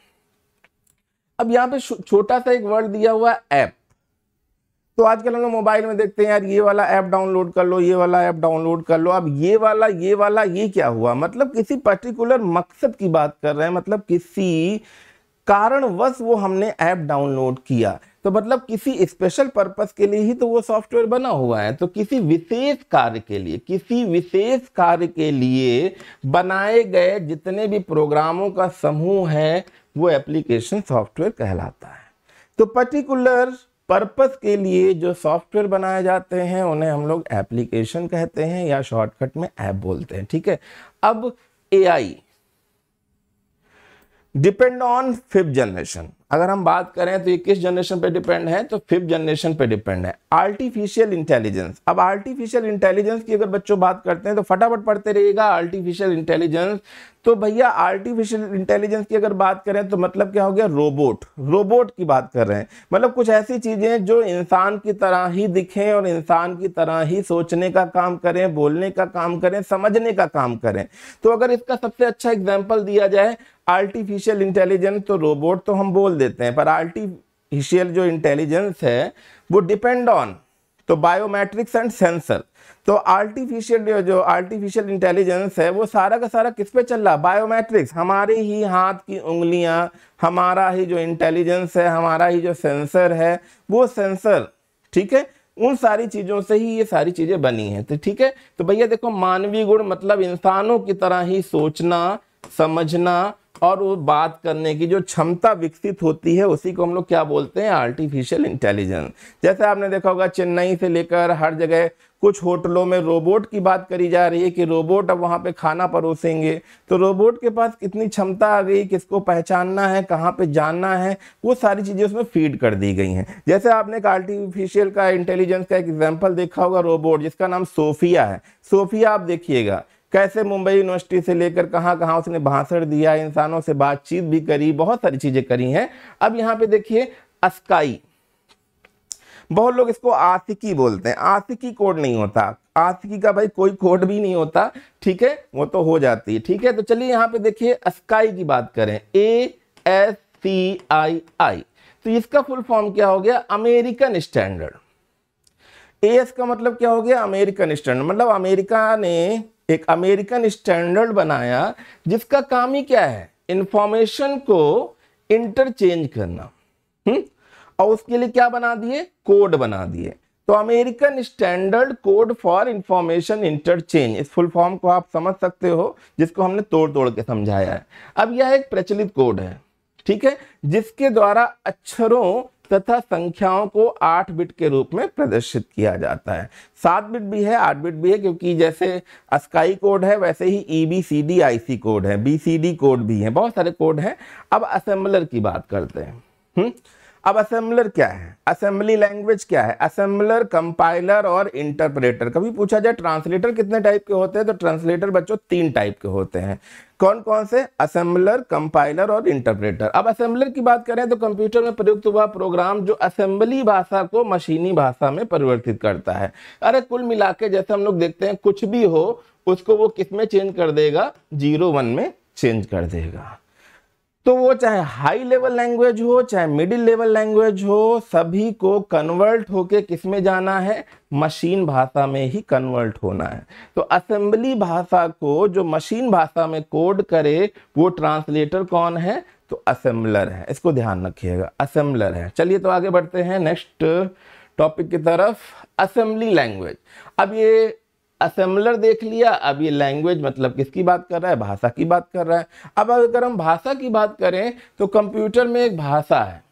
अब यहाँ पे छोटा सा एक वर्ड दिया हुआ ऐप तो आजकल हम लोग मोबाइल में देखते हैं यार ये वाला ऐप डाउनलोड कर लो ये वाला ऐप डाउनलोड कर लो अब ये वाला ये वाला ये क्या हुआ मतलब किसी पर्टिकुलर मकसद की बात कर रहे हैं मतलब किसी कारणवश वो हमने ऐप डाउनलोड किया तो मतलब किसी स्पेशल पर्पस के लिए ही तो वो सॉफ्टवेयर बना हुआ है तो किसी विशेष कार्य के लिए किसी विशेष कार्य के लिए बनाए गए जितने भी प्रोग्रामों का समूह है वो एप्लीकेशन सॉफ्टवेयर कहलाता है तो पर्टिकुलर पर्पस के लिए जो सॉफ्टवेयर बनाए जाते हैं उन्हें हम लोग एप्लीकेशन कहते हैं या शॉर्टकट में ऐप बोलते हैं ठीक है अब AI depend on fifth generation अगर हम बात करें तो ये किस जनरेशन पे डिपेंड है तो फिफ्थ जनरेशन पे डिपेंड है आर्टिफिशियल इंटेलिजेंस अब आर्टिफिशियल इंटेलिजेंस की अगर बच्चों बात करते हैं तो फटाफट पढ़ते रहिएगा आर्टिफिशियल इंटेलिजेंस तो भैया आर्टिफिशियल इंटेलिजेंस की अगर बात करें तो मतलब क्या हो गया रोबोट रोबोट की बात कर रहे हैं मतलब कुछ ऐसी चीज़ें जो इंसान की तरह ही दिखें और इंसान की तरह ही सोचने का काम करें बोलने का काम करें समझने का काम करें तो अगर इसका सबसे अच्छा एग्जाम्पल दिया जाए आर्टिफिशियल इंटेलिजेंस तो रोबोट तो हम बोल देते हैं पर आर्टिफिशियल जो इंटेलिजेंस है वो डिपेंड ऑन तो बायोमेट्रिक्स एंड सेंसर तो आर्टिफिशियल जो आर्टिफिशियल इंटेलिजेंस है वो सारा का सारा किस पे चल रहा बायोमेट्रिक्स हमारे ही हाथ की उंगलियां हमारा ही जो इंटेलिजेंस है हमारा ही जो सेंसर है वो सेंसर ठीक है उन सारी चीज़ों से ही ये सारी चीज़ें बनी हैं तो ठीक है तो भैया देखो मानवीय गुण मतलब इंसानों की तरह ही सोचना समझना और वो बात करने की जो क्षमता विकसित होती है उसी को हम लोग क्या बोलते हैं आर्टिफिशियल इंटेलिजेंस जैसे आपने देखा होगा चेन्नई से लेकर हर जगह कुछ होटलों में रोबोट की बात करी जा रही है कि रोबोट अब वहाँ पे खाना परोसेंगे तो रोबोट के पास कितनी क्षमता आ गई किसको पहचानना है कहाँ पे जानना है वो सारी चीज़ें उसमें फीड कर दी गई हैं जैसे आपने एक आर्टिफिशियल का इंटेलिजेंस का एग्जाम्पल देखा होगा रोबोट जिसका नाम सोफिया है सोफिया आप देखिएगा कैसे मुंबई यूनिवर्सिटी से लेकर कहाँ कहाँ उसने भाषण दिया इंसानों से बातचीत भी करी बहुत सारी चीज़ें करी हैं अब यहाँ पे देखिए अस्काई बहुत लोग इसको आसिकी बोलते हैं आसिकी कोड नहीं होता आसिकी का भाई कोई कोड भी नहीं होता ठीक है वो तो हो जाती है ठीक है तो चलिए यहाँ पे देखिए अस्काई की बात करें ए एस सी आई आई तो इसका फुल फॉर्म क्या हो गया अमेरिकन स्टैंडर्ड एस का मतलब क्या हो गया अमेरिकन स्टैंडर्ड मतलब अमेरिका ने एक अमेरिकन स्टैंडर्ड बनाया जिसका काम ही क्या है इंफॉर्मेशन को इंटरचेंज करना हुँ? हम्म? और उसके लिए क्या बना दिए कोड बना दिए तो American standard code for information interchange इस फुल फॉर्म को आप समझ सकते हो जिसको हमने तोड़ तोड़ के समझाया है अब यह एक प्रचलित कोड है ठीक है जिसके द्वारा अक्षरों तथा संख्याओं को आठ बिट के रूप में प्रदर्शित किया जाता है सात बिट भी है आठ बिट भी है क्योंकि जैसे अस्काई कोड है वैसे ही E B C D I C code है बी सी डी कोड भी है बहुत सारे कोड हैं अब असेंबलर की बात करते हैं हुँ? हम्म? अब असेंबलर क्या है असेंबली लैंग्वेज क्या है असेंबलर कंपाइलर और इंटरप्रेटर कभी पूछा जाए ट्रांसलेटर कितने टाइप के होते हैं तो ट्रांसलेटर बच्चों तीन टाइप के होते हैं कौन कौन से असेंबलर कंपाइलर और इंटरप्रेटर अब असेंबलर की बात करें तो कंप्यूटर में प्रयुक्त हुआ प्रोग्राम जो असेंबली भाषा को मशीनी भाषा में परिवर्तित करता है अरे कुल मिला के जैसे हम लोग देखते हैं कुछ भी हो उसको वो किस में चेंज कर देगा जीरो वन में चेंज कर देगा तो वो चाहे हाई लेवल लैंग्वेज हो चाहे मिडिल लेवल लैंग्वेज हो सभी को कन्वर्ट होके किस में जाना है मशीन भाषा में ही कन्वर्ट होना है तो असेंबली भाषा को जो मशीन भाषा में कोड करे वो ट्रांसलेटर कौन है तो असेंबलर है इसको ध्यान रखिएगा असेंबलर है चलिए तो आगे बढ़ते हैं नेक्स्ट टॉपिक की तरफ असेंबली लैंग्वेज अब ये असेंबलर देख लिया अब ये लैंग्वेज मतलब किसकी बात कर रहा है भाषा की बात कर रहा है अब अगर हम भाषा की बात करें तो कंप्यूटर में एक भाषा है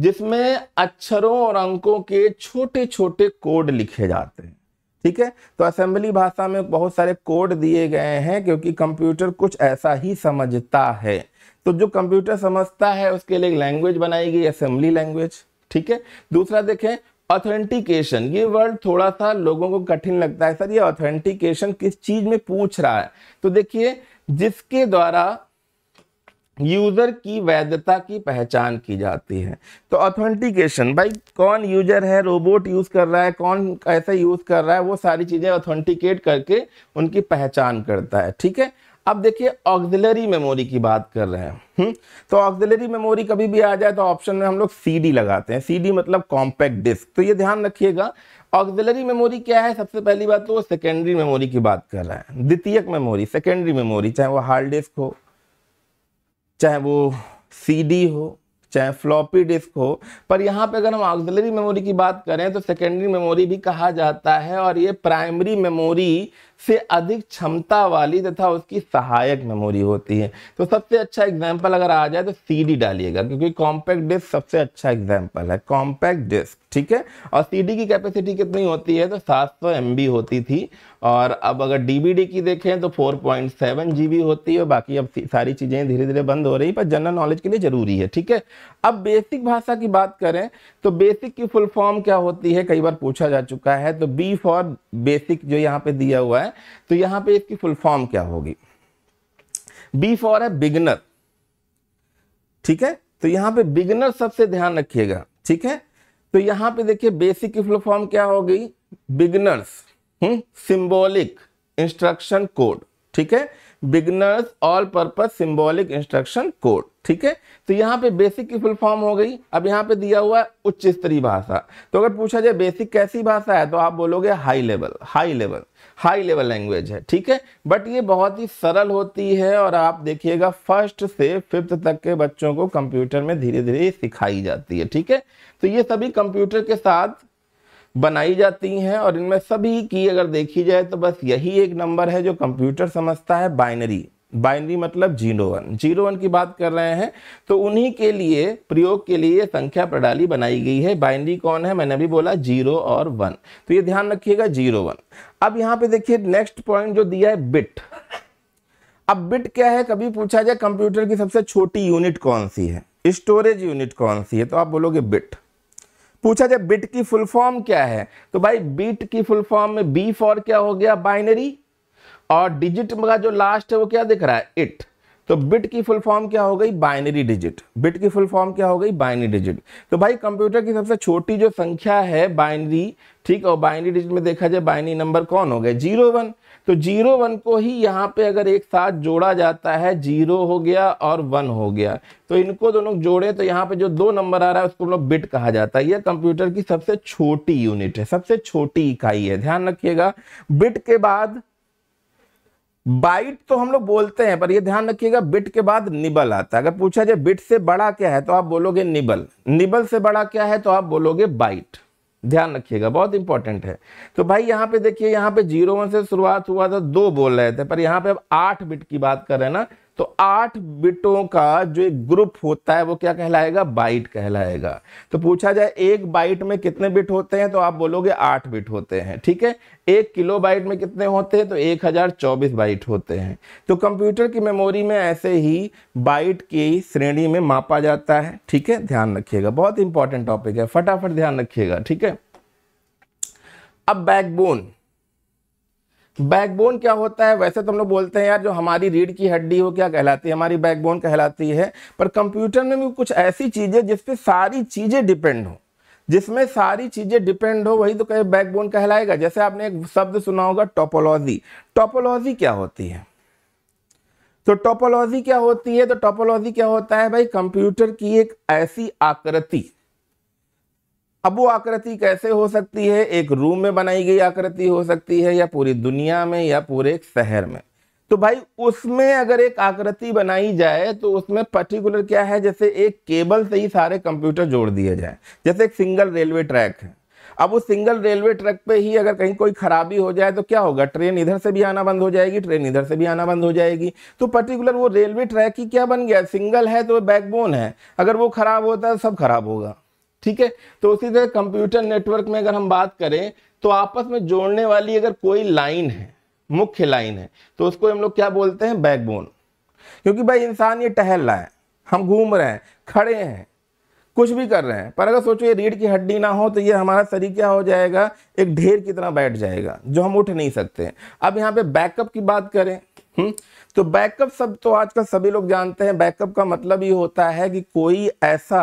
जिसमें अक्षरों और अंकों के छोटे छोटे कोड लिखे जाते हैं ठीक है तो असेंबली भाषा में बहुत सारे कोड दिए गए हैं क्योंकि कंप्यूटर कुछ ऐसा ही समझता है तो जो कंप्यूटर समझता है उसके लिए लैंग्वेज बनाई गई असेंबली लैंग्वेज ठीक है दूसरा देखें ऑथेंटिकेशन ये वर्ड थोड़ा सा लोगों को कठिन लगता है सर ये ऑथेंटिकेशन किस चीज में पूछ रहा है तो देखिए जिसके द्वारा यूजर की वैधता की पहचान की जाती है तो ऑथेंटिकेशन भाई कौन यूजर है रोबोट यूज कर रहा है कौन कैसे यूज कर रहा है वो सारी चीजें ऑथेंटिकेट करके उनकी पहचान करता है ठीक है अब देखिए ऑक्सिलरी मेमोरी की बात कर रहे हैं हम्म, तो ऑक्सिलरी मेमोरी कभी भी आ जाए तो ऑप्शन में हम लोग सीडी लगाते हैं सीडी मतलब कॉम्पैक्ट डिस्क तो ये ध्यान रखिएगा ऑक्सिलरी मेमोरी क्या है सबसे पहली बात तो सेकेंडरी मेमोरी की बात कर रहे हैं द्वितीयक मेमोरी सेकेंडरी मेमोरी चाहे वो हार्ड डिस्क हो चाहे वो सी हो चाहे फ्लॉपी डिस्क हो पर यहाँ पे अगर हम ऑक्सिलरी मेमोरी की बात करें तो सेकेंडरी मेमोरी भी कहा जाता है और ये प्राइमरी मेमोरी से अधिक क्षमता वाली तथा उसकी सहायक मेमोरी होती है तो सबसे अच्छा एग्जाम्पल अगर आ जाए तो सीडी डालिएगा क्योंकि कॉम्पैक्ट डिस्क सबसे अच्छा एग्जाम्पल है कॉम्पैक्ट डिस्क ठीक है और सीडी की कैपेसिटी कितनी होती है तो 700 सौ होती थी और अब अगर डीवीडी की देखें तो 4.7 पॉइंट होती है बाकी अब सारी चीज़ें धीरे धीरे बंद हो रही पर जनरल नॉलेज के लिए ज़रूरी है ठीक है अब बेसिक भाषा की बात करें तो बेसिक की फुल फॉर्म क्या होती है कई बार पूछा जा चुका है तो बी फॉर बेसिक जो यहां पे दिया हुआ है तो यहां पे इसकी फुल फॉर्म क्या होगी बी फॉर है बिगनर ठीक है तो यहां पे बिगनर सबसे ध्यान रखिएगा ठीक है तो यहां पे देखिए बेसिक की फुल फॉर्म क्या होगी बिगनर्स सिंबोलिक इंस्ट्रक्शन कोड ठीक है beginners all purpose symbolic instruction code ठीक है तो यहाँ पे बेसिक की फुल फॉर्म हो गई अब यहाँ पे दिया हुआ है उच्च स्तरीय भाषा तो अगर पूछा जाए बेसिक कैसी भाषा है तो आप बोलोगे high level high level high level language है ठीक है बट ये बहुत ही सरल होती है और आप देखिएगा फर्स्ट से फिफ्थ तक के बच्चों को कंप्यूटर में धीरे धीरे सिखाई जाती है ठीक है तो ये सभी कंप्यूटर के साथ बनाई जाती हैं और इनमें सभी की अगर देखी जाए तो बस यही एक नंबर है जो कंप्यूटर समझता है बाइनरी बाइनरी मतलब जीरो वन जीरो वन की बात कर रहे हैं तो उन्हीं के लिए प्रयोग के लिए संख्या प्रणाली बनाई गई है बाइनरी कौन है मैंने अभी बोला जीरो और वन तो ये ध्यान रखिएगा जीरो वन अब यहाँ पे देखिए नेक्स्ट पॉइंट जो दिया है बिट अब बिट क्या है कभी पूछा जाए कंप्यूटर की सबसे छोटी यूनिट कौन सी है स्टोरेज यूनिट कौन सी है तो आप बोलोगे बिट पूछा जाए बिट की फुल फॉर्म क्या है तो भाई बिट की फुल फॉर्म में बी फॉर क्या हो गया बाइनरी और डिजिट का जो लास्ट है वो क्या दिख रहा है इट तो बिट की फुल फॉर्म क्या हो गई बाइनरी डिजिट बिट की फुल फॉर्म क्या हो गई बाइनरी डिजिट तो भाई कंप्यूटर की सबसे छोटी जो संख्या है बाइनरी ठीक है बाइनरी डिजिट में देखा जाए बाइनरी नंबर कौन हो गए जीरो वन तो जीरो वन को ही यहाँ पे अगर एक साथ जोड़ा जाता है जीरो हो गया और वन हो गया तो इनको दोनों जोड़े तो यहाँ पे जो दो नंबर आ रहा है उसको लोग बिट कहा जाता है यह कंप्यूटर की सबसे छोटी यूनिट है सबसे छोटी इकाई है ध्यान रखिएगा बिट के बाद बाइट तो हम लोग बोलते हैं पर ये ध्यान रखिएगा बिट के बाद निबल आता है अगर पूछा जाए बिट से बड़ा क्या है तो आप बोलोगे निबल निबल से बड़ा क्या है तो आप बोलोगे बाइट ध्यान रखिएगा बहुत इंपॉर्टेंट है तो भाई यहाँ पे देखिए यहाँ पे जीरो वन से शुरुआत हुआ था दो बोल रहे थे पर यहाँ पे अब आठ बिट की बात कर रहे हैं ना तो आठ बिटों का जो एक ग्रुप होता है वो क्या कहलाएगा बाइट कहलाएगा तो पूछा जाए एक बाइट में कितने बिट होते हैं तो आप बोलोगे आठ बिट होते हैं ठीक है एक किलो बाइट में कितने होते हैं तो एक हजार चौबीस बाइट होते हैं तो कंप्यूटर की मेमोरी में ऐसे ही बाइट की श्रेणी में मापा जाता है ठीक है ध्यान रखिएगा बहुत इंपॉर्टेंट टॉपिक है फटाफट ध्यान रखिएगा ठीक है अब बैकबोन बैकबोन क्या होता है वैसे तो हम लोग बोलते हैं यार जो हमारी रीढ़ की हड्डी हो क्या कहलाती है हमारी बैकबोन कहलाती है पर कंप्यूटर में भी कुछ ऐसी चीज़ें जिस पर सारी चीज़ें डिपेंड हो जिसमें सारी चीज़ें डिपेंड हो वही तो कहे बैकबोन कहलाएगा जैसे आपने एक शब्द सुना होगा टोपोलॉजी टोपोलॉजी क्या होती है तो टोपोलॉजी क्या होती है तो टोपोलॉजी क्या होता है भाई कंप्यूटर की एक ऐसी आकृति अब वो आकृति कैसे हो सकती है एक रूम में बनाई गई आकृति हो सकती है या पूरी दुनिया में या पूरे एक शहर में तो भाई उसमें अगर एक आकृति बनाई जाए तो उसमें पर्टिकुलर क्या है जैसे एक केबल से ही सारे कंप्यूटर जोड़ दिए जाए जैसे एक सिंगल रेलवे ट्रैक है अब उस सिंगल रेलवे ट्रैक पे ही अगर कहीं कोई खराबी हो जाए तो क्या होगा ट्रेन इधर से भी आना बंद हो जाएगी ट्रेन इधर से भी आना बंद हो जाएगी तो पर्टिकुलर वो रेलवे ट्रैक ही क्या बन गया सिंगल है तो बैकबोन है अगर वो खराब होता है तो सब खराब होगा ठीक है तो उसी तरह कंप्यूटर नेटवर्क में अगर हम बात करें तो आपस में जोड़ने वाली अगर कोई लाइन है मुख्य लाइन है तो उसको हम लोग क्या बोलते हैं बैकबोन क्योंकि भाई इंसान ये टहल रहा है हम घूम रहे हैं खड़े हैं कुछ भी कर रहे हैं पर अगर सोचो ये रीढ़ की हड्डी ना हो तो ये हमारा शरीर क्या हो जाएगा एक ढेर की तरह बैठ जाएगा जो हम उठ नहीं सकते अब यहाँ पे बैकअप की बात करें हुँ? हम्म, तो बैकअप सब तो आजकल सभी लोग जानते हैं बैकअप का मतलब ये होता है कि कोई ऐसा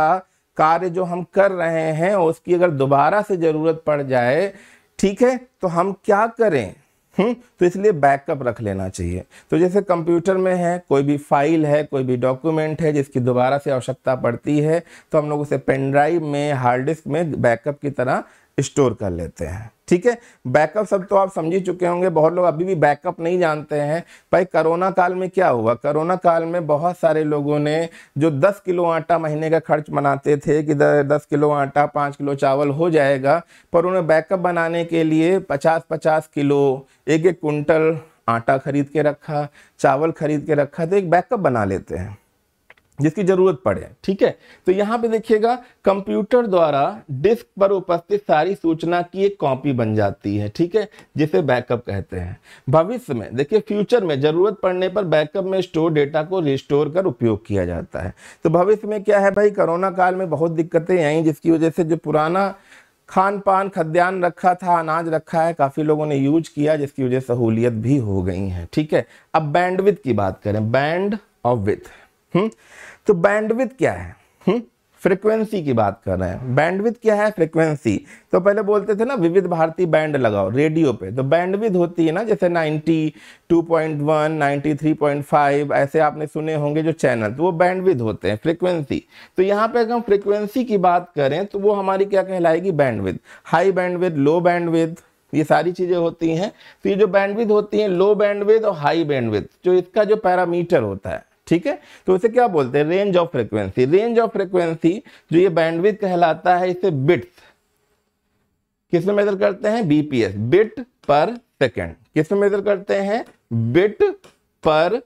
कार्य जो हम कर रहे हैं उसकी अगर दोबारा से ज़रूरत पड़ जाए ठीक है तो हम क्या करें हुँ? हम्म, तो इसलिए बैकअप रख लेना चाहिए तो जैसे कंप्यूटर में है कोई भी फाइल है कोई भी डॉक्यूमेंट है जिसकी दोबारा से आवश्यकता पड़ती है तो हम लोग उसे पेन ड्राइव में हार्ड डिस्क में बैकअप की तरह स्टोर कर लेते हैं ठीक है बैकअप सब तो आप समझ ही चुके होंगे बहुत लोग अभी भी बैकअप नहीं जानते हैं भाई कोरोना काल में क्या हुआ कोरोना काल में बहुत सारे लोगों ने जो 10 किलो आटा महीने का खर्च बनाते थे कि 10 किलो आटा 5 किलो चावल हो जाएगा पर उन्हें बैकअप बनाने के लिए 50-50 किलो एक एक कुंटल आटा खरीद के रखा चावल खरीद के रखा तो एक बैकअप बना लेते हैं जिसकी जरूरत पड़े ठीक है तो यहाँ पे देखिएगा कंप्यूटर द्वारा डिस्क पर उपस्थित सारी सूचना की एक कॉपी बन जाती है ठीक है जिसे बैकअप कहते हैं भविष्य में देखिए फ्यूचर में जरूरत पड़ने पर बैकअप में स्टोर डेटा को रिस्टोर कर उपयोग किया जाता है तो भविष्य में क्या है भाई कोरोना काल में बहुत दिक्कतें आई जिसकी वजह से जो पुराना खान पान खाद्यान्न रखा था अनाज रखा है काफ़ी लोगों ने यूज किया जिसकी वजह सहूलियत भी हो गई है ठीक है अब बैंडविथ की बात करें बैंड ऑफ विथ हम्म तो बैंडविथ क्या है फ्रीक्वेंसी हम्म? की बात कर रहे हैं बैंडविथ क्या है फ्रीक्वेंसी तो पहले बोलते थे ना विविध भारती बैंड लगाओ रेडियो पे तो बैंडविथ होती है ना जैसे 90, 2.1, 93.5 ऐसे आपने सुने होंगे जो चैनल तो वो बैंडविथ होते हैं फ्रीक्वेंसी तो यहाँ पे अगर हम फ्रिक्वेंसी की बात करें तो वो हमारी क्या कहलाएगी bandwidth high bandwidth low bandwidth ये सारी चीज़ें होती हैं तो ये जो बैंडविथ होती हैं लो बैंडविथ और हाई बैंडविथ जो इसका जो पैरामीटर होता है ठीक है तो इसे क्या बोलते हैं range of frequency range of frequency जो ये बैंडविथ कहलाता है इसे बिट्स किस में मेजर करते हैं बीपीएस बिट पर सेकेंड किस में मेजर करते हैं बिट पर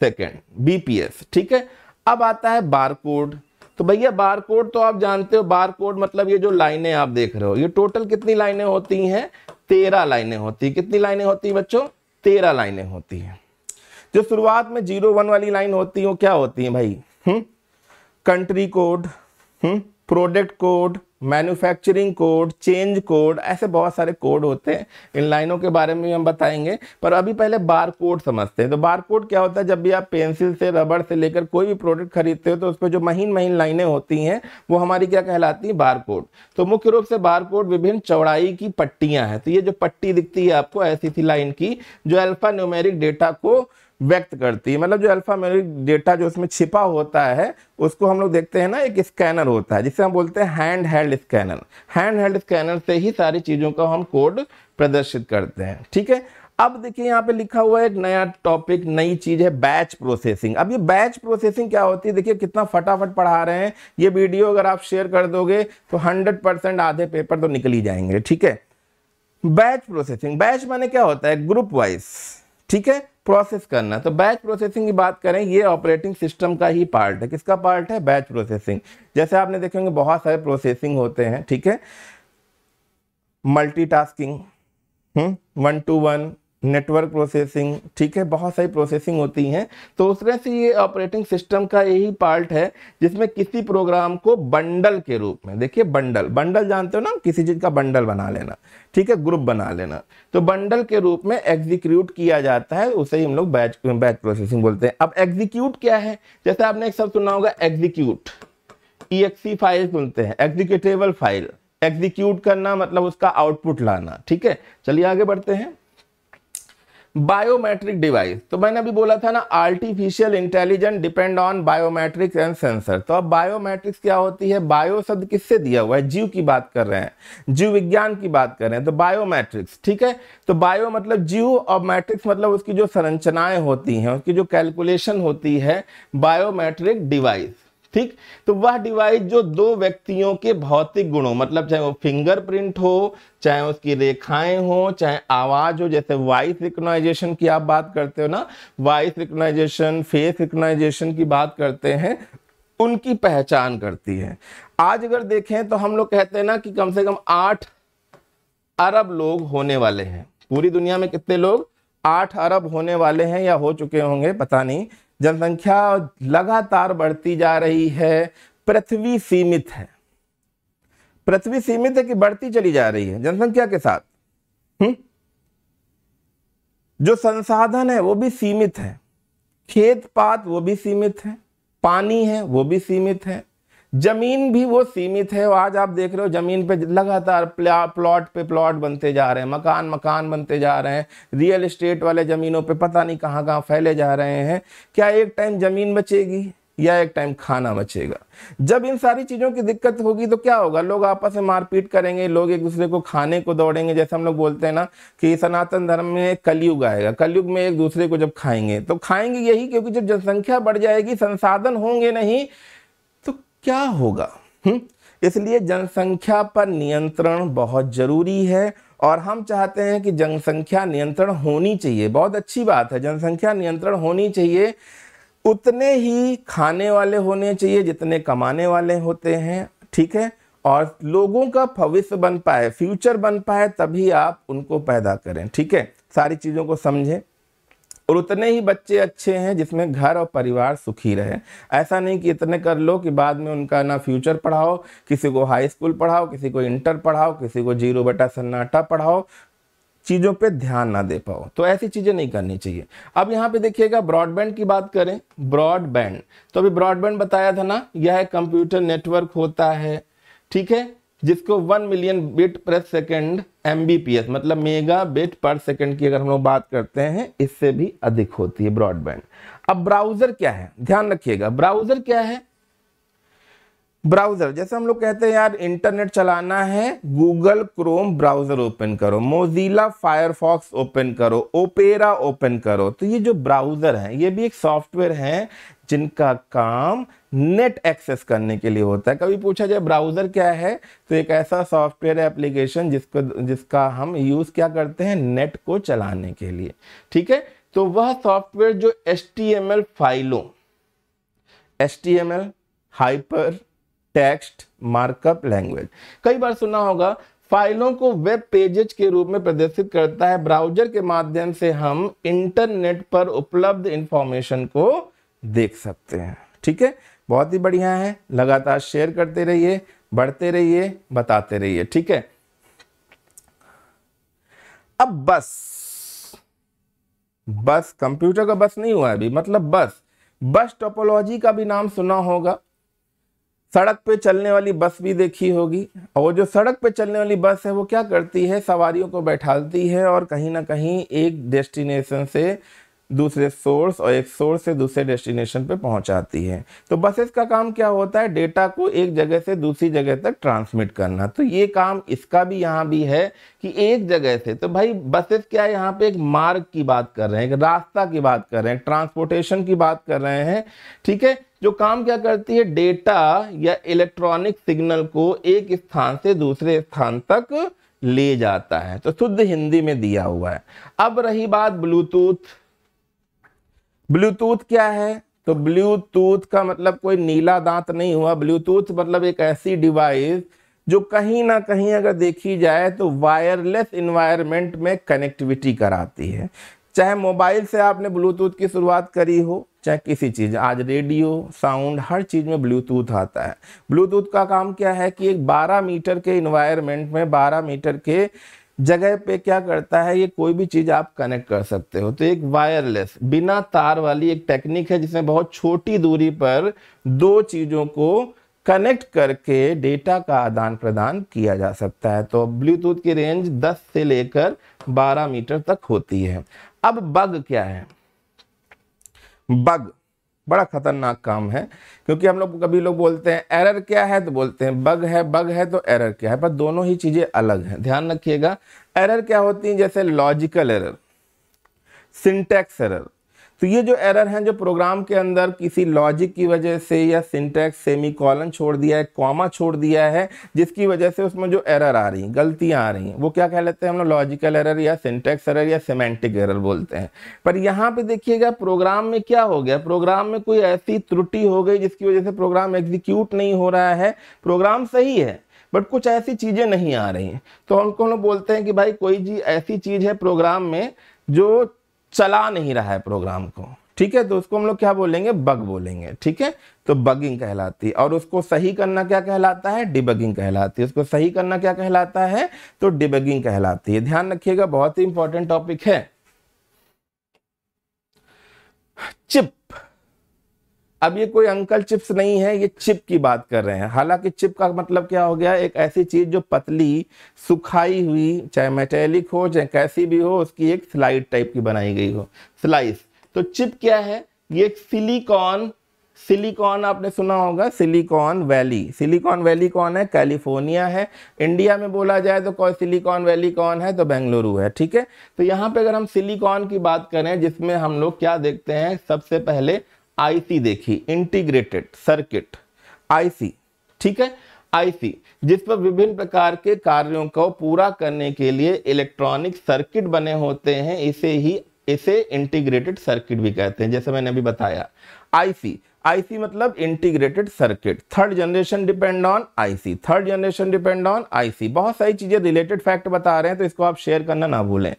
सेकेंड बीपीएस ठीक है अब आता है बारकोड तो भैया बारकोड तो आप जानते हो बारकोड मतलब ये जो लाइनें आप देख रहे हो ये टोटल कितनी लाइनें होती हैं तेरह लाइनें होती है कितनी लाइनें होती हैं बच्चों तेरह लाइनें होती हैं जो शुरुआत में जीरो वन वाली लाइन होती है क्या होती है भाई hmm? Country code hmm? Product code manufacturing code change code ऐसे बहुत सारे कोड होते हैं इन लाइनों के बारे में भी हम बताएंगे पर अभी पहले बार कोड समझते हैं तो बार कोड क्या होता है जब भी आप पेंसिल से रबड़ से लेकर कोई भी प्रोडक्ट खरीदते हो तो उस पर जो महीन महीन लाइनें होती हैं वो हमारी क्या कहलाती हैं बार कोड तो मुख्य रूप से बार कोड विभिन्न चौड़ाई की पट्टियाँ हैं तो ये जो पट्टी दिखती है आपको ऐसी थी लाइन की जो अल्फा न्यूमेरिक डेटा को व्यक्त करती है मतलब जो अल्फामेरिक डेटा जो उसमें छिपा होता है उसको हम लोग देखते हैं ना एक स्कैनर होता है जिसे हम बोलते हैं hand held scanner hand held scanner से ही सारी चीज़ों का हम कोड प्रदर्शित करते हैं ठीक है अब देखिए यहाँ पे लिखा हुआ है एक नया टॉपिक नई चीज है बैच प्रोसेसिंग अब ये बैच प्रोसेसिंग क्या होती है देखिए कितना फटाफट पढ़ा रहे हैं ये वीडियो अगर आप शेयर कर दोगे तो 100 परसेंट आधे पेपर तो निकल ही जाएंगे ठीक है बैच प्रोसेसिंग बैच माने क्या होता है ग्रुप वाइज ठीक है प्रोसेस करना तो बैच प्रोसेसिंग की बात करें ये ऑपरेटिंग सिस्टम का ही पार्ट है किसका पार्ट है बैच प्रोसेसिंग जैसे आपने देखे होंगे बहुत सारे प्रोसेसिंग होते हैं ठीक है multitasking hmm, one to one network processing ठीक है बहुत सारी प्रोसेसिंग होती हैं तो उस तरह से ये ऑपरेटिंग सिस्टम का यही पार्ट है जिसमें किसी प्रोग्राम को बंडल के रूप में देखिए बंडल बंडल जानते हो ना किसी चीज़ का बंडल बना लेना ठीक है ग्रुप बना लेना तो बंडल के रूप में एग्जीक्यूट किया जाता है उसे ही हम लोग बैच बैच प्रोसेसिंग बोलते हैं अब एग्जीक्यूट क्या है जैसे आपने एक शब्द सुना होगा एग्जीक्यूट ई फाइल सुनते हैं एग्जीक्यूटेबल फाइल एग्जीक्यूट करना मतलब उसका आउटपुट लाना ठीक है चलिए आगे बढ़ते हैं बायोमेट्रिक डिवाइस तो मैंने अभी बोला था ना artificial intelligent depend on biometrics and sensor तो अब बायोमेट्रिक्स क्या होती है बायो शब्द किससे दिया हुआ है जीव की बात कर रहे हैं जीव विज्ञान की बात कर रहे हैं तो बायोमेट्रिक्स ठीक है तो बायो मतलब जीव और मैट्रिक्स मतलब उसकी जो संरचनाएं होती हैं उसकी जो कैलकुलेशन होती है बायोमेट्रिक डिवाइस ठीक तो वह डिवाइस जो दो व्यक्तियों के भौतिक गुणों मतलब चाहे वो फिंगरप्रिंट हो चाहे उसकी रेखाएं हो चाहे आवाज हो जैसे वॉइस रिकग्नाइजेशन की आप बात करते हो ना वॉइस रिकोनाइजेशन फेस रिकग्नाइजेशन की बात करते हैं उनकी पहचान करती है आज अगर देखें तो हम लोग कहते हैं ना कि कम से कम आठ अरब लोग होने वाले हैं पूरी दुनिया में कितने लोग आठ अरब होने वाले हैं या हो चुके होंगे पता नहीं जनसंख्या लगातार बढ़ती जा रही है पृथ्वी सीमित है पृथ्वी सीमित है कि बढ़ती चली जा रही है जनसंख्या के साथ हुँ? जो संसाधन है वो भी सीमित है खेत पात वो भी सीमित है पानी है वो भी सीमित है जमीन भी वो सीमित है आज आप देख रहे हो जमीन पे लगातार प्लॉट पे प्लॉट बनते जा रहे हैं मकान मकान बनते जा रहे हैं रियल एस्टेट वाले ज़मीनों पे पता नहीं कहाँ कहाँ फैले जा रहे हैं क्या एक टाइम ज़मीन बचेगी या एक टाइम खाना बचेगा जब इन सारी चीज़ों की दिक्कत होगी तो क्या होगा लोग आपस में मारपीट करेंगे लोग एक दूसरे को खाने को दौड़ेंगे जैसे हम लोग बोलते हैं ना कि सनातन धर्म में कलयुग आएगा कलयुग में एक दूसरे को जब खाएंगे तो खाएंगे यही क्योंकि जब जनसंख्या बढ़ जाएगी संसाधन होंगे नहीं क्या होगा हम्म? इसलिए जनसंख्या पर नियंत्रण बहुत ज़रूरी है और हम चाहते हैं कि जनसंख्या नियंत्रण होनी चाहिए बहुत अच्छी बात है जनसंख्या नियंत्रण होनी चाहिए उतने ही खाने वाले होने चाहिए जितने कमाने वाले होते हैं ठीक है और लोगों का भविष्य बन पाए फ्यूचर बन पाए तभी आप उनको पैदा करें ठीक है सारी चीज़ों को समझें और उतने ही बच्चे अच्छे हैं जिसमें घर और परिवार सुखी रहे ऐसा नहीं कि इतने कर लो कि बाद में उनका ना फ्यूचर पढ़ाओ किसी को हाई स्कूल पढ़ाओ किसी को इंटर पढ़ाओ किसी को जीरो बटा सन्नाटा पढ़ाओ चीज़ों पे ध्यान ना दे पाओ तो ऐसी चीज़ें नहीं करनी चाहिए अब यहाँ पे देखिएगा ब्रॉडबैंड की बात करें ब्रॉडबैंड तो अभी ब्रॉडबैंड बताया था ना यह कंप्यूटर नेटवर्क होता है ठीक है जिसको one million bit per second M मतलब मेगा बिट पर सेकेंड की अगर हम लोग बात करते हैं इससे भी अधिक होती है ब्रॉडबैंड अब ब्राउज़र क्या है ध्यान रखिएगा ब्राउज़र क्या है ब्राउजर जैसे हम लोग कहते हैं यार इंटरनेट चलाना है गूगल क्रोम ब्राउजर ओपन करो मोजिला फायरफॉक्स ओपन करो ओपेरा ओपन करो तो ये जो ब्राउजर है ये भी एक सॉफ्टवेयर है जिनका काम नेट एक्सेस करने के लिए होता है कभी पूछा जाए ब्राउज़र क्या है तो एक ऐसा सॉफ्टवेयर है एप्लीकेशन जिसको जिसका हम यूज़ क्या करते हैं नेट को चलाने के लिए ठीक है तो वह सॉफ्टवेयर जो एच फाइलों H hyper text markup language कई बार सुना होगा फाइलों को वेब पेजेज के रूप में प्रदर्शित करता है ब्राउजर के माध्यम से हम इंटरनेट पर उपलब्ध इंफॉर्मेशन को देख सकते हैं ठीक है बहुत ही बढ़िया है लगातार शेयर करते रहिए बढ़ते रहिए बताते रहिए ठीक है अब बस बस कंप्यूटर का बस नहीं हुआ अभी मतलब बस बस टोपोलॉजी का भी नाम सुना होगा सड़क पे चलने वाली बस भी देखी होगी और वो जो सड़क पे चलने वाली बस है वो क्या करती है सवारियों को बैठाती है और कहीं ना कहीं एक डेस्टिनेशन से दूसरे सोर्स और एक सोर्स से दूसरे डेस्टिनेशन पे पहुंचाती है तो बसेस का काम क्या होता है डेटा को एक जगह से दूसरी जगह तक ट्रांसमिट करना तो ये काम इसका भी यहाँ भी है कि एक जगह से तो भाई बसेस क्या है यहाँ पे एक मार्ग की बात कर रहे हैं एक रास्ता की बात कर रहे हैं ट्रांसपोर्टेशन की बात कर रहे हैं ठीक है जो काम क्या करती है डेटा या इलेक्ट्रॉनिक सिग्नल को एक स्थान से दूसरे स्थान तक ले जाता है तो शुद्ध हिंदी में दिया हुआ है अब रही बात ब्लूटूथ ब्लूटूथ क्या है तो ब्लूटूथ का मतलब कोई नीला दांत नहीं हुआ ब्लूटूथ मतलब एक ऐसी डिवाइस जो कहीं ना कहीं अगर देखी जाए तो वायरलेस इन्वायरमेंट में कनेक्टिविटी कराती है चाहे मोबाइल से आपने ब्लूटूथ की शुरुआत करी हो चाहे किसी चीज़ आज रेडियो साउंड हर चीज़ में ब्लूटूथ आता है ब्लूटूथ का काम क्या है कि एक 12 मीटर के इन्वायरमेंट में 12 मीटर के जगह पे क्या करता है ये कोई भी चीज़ आप कनेक्ट कर सकते हो तो एक वायरलेस बिना तार वाली एक टेक्निक है जिसमें बहुत छोटी दूरी पर दो चीज़ों को कनेक्ट करके डेटा का आदान प्रदान किया जा सकता है तो ब्लूटूथ की रेंज 10 से लेकर 12 मीटर तक होती है अब बग क्या है बग बड़ा खतरनाक काम है क्योंकि हम लोग कभी लोग बोलते हैं एरर क्या है तो बोलते हैं बग है बग है तो एरर क्या है पर दोनों ही चीज़ें अलग हैं ध्यान रखिएगा एरर क्या होती हैं जैसे लॉजिकल एरर सिंटैक्स एरर तो ये जो एरर हैं जो प्रोग्राम के अंदर किसी लॉजिक की वजह से या सिंटेक्स सेमी कॉलन छोड़ दिया है कॉमा छोड़ दिया है जिसकी वजह से उसमें जो एरर आ रही है गलतियाँ आ रही हैं वो क्या कह लेते हैं हम लोग लॉजिकल एरर या सिंटेक्स एरर या सीमेंटिक एरर बोलते हैं पर यहाँ पे देखिएगा प्रोग्राम में क्या हो गया प्रोग्राम में कोई ऐसी त्रुटि हो गई जिसकी वजह से प्रोग्राम एग्जीक्यूट नहीं हो रहा है प्रोग्राम सही है बट कुछ ऐसी चीज़ें नहीं आ रही हैं तो उनको हम लोग बोलते हैं कि भाई कोई जी ऐसी चीज़ है प्रोग्राम में जो चला नहीं रहा है प्रोग्राम को ठीक है तो उसको हम लोग क्या बोलेंगे बग बोलेंगे ठीक है तो बगिंग कहलाती है और उसको सही करना क्या कहलाता है डिबगिंग कहलाती है उसको सही करना क्या कहलाता है तो डिबगिंग कहलाती है ध्यान रखिएगा बहुत ही इंपॉर्टेंट टॉपिक है चिप अब ये कोई अंकल चिप्स नहीं है ये चिप की बात कर रहे हैं हालांकि चिप का मतलब क्या हो गया एक ऐसी चीज जो पतली सुखाई हुई चाहे मेटेलिक हो चाहे कैसी भी हो उसकी एक स्लाइड टाइप की बनाई गई हो स्लाइस तो चिप क्या है ये एक सिलिकॉन सिलिकॉन आपने सुना होगा सिलिकॉन वैली सिलिकॉन वैली कौन है कैलिफोर्निया है इंडिया में बोला जाए तो कौन सिलिकॉन वैली कौन है तो बेंगलुरु है ठीक है तो यहाँ पे अगर हम सिलिकॉन की बात करें जिसमें हम लोग क्या देखते हैं सबसे पहले आईसी देखी इंटीग्रेटेड सर्किट आईसी ठीक है आईसी जिस पर विभिन्न प्रकार के कार्यों को पूरा करने के लिए इलेक्ट्रॉनिक सर्किट बने होते हैं इसे ही इसे इंटीग्रेटेड सर्किट भी कहते हैं जैसे मैंने अभी बताया आईसी आईसी मतलब integrated circuit third generation depend on IC third generation depend on IC बहुत सारी चीजें रिलेटेड फैक्ट बता रहे हैं तो इसको आप शेयर करना ना भूलें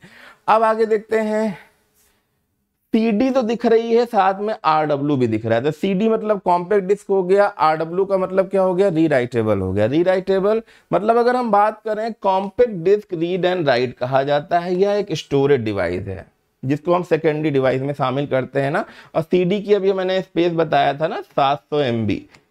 अब आगे देखते हैं सीडी तो दिख रही है साथ में आरडब्ल्यू भी दिख रहा है तो सीडी मतलब कॉम्पैक्ट डिस्क हो गया आरडब्ल्यू का मतलब क्या हो गया रीराइटेबल हो गया रीराइटेबल मतलब अगर हम बात करें compact disk read and write कहा जाता है यह एक स्टोरेज डिवाइस है जिसको हम सेकेंडरी डिवाइस में शामिल करते हैं ना और सीडी की अभी मैंने स्पेस बताया था ना सात सौ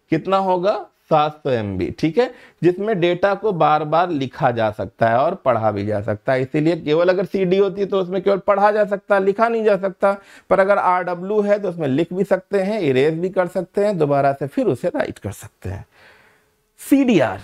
कितना होगा सात सौ एम ठीक है जिसमें डेटा को बार बार लिखा जा सकता है और पढ़ा भी जा सकता है इसीलिए केवल अगर डी होती है तो उसमें केवल पढ़ा जा सकता है लिखा नहीं जा सकता पर अगर आर डब्ल्यू है तो उसमें लिख भी सकते हैं इरेज भी कर सकते हैं दोबारा से फिर उसे राइट कर सकते हैं सी डी आर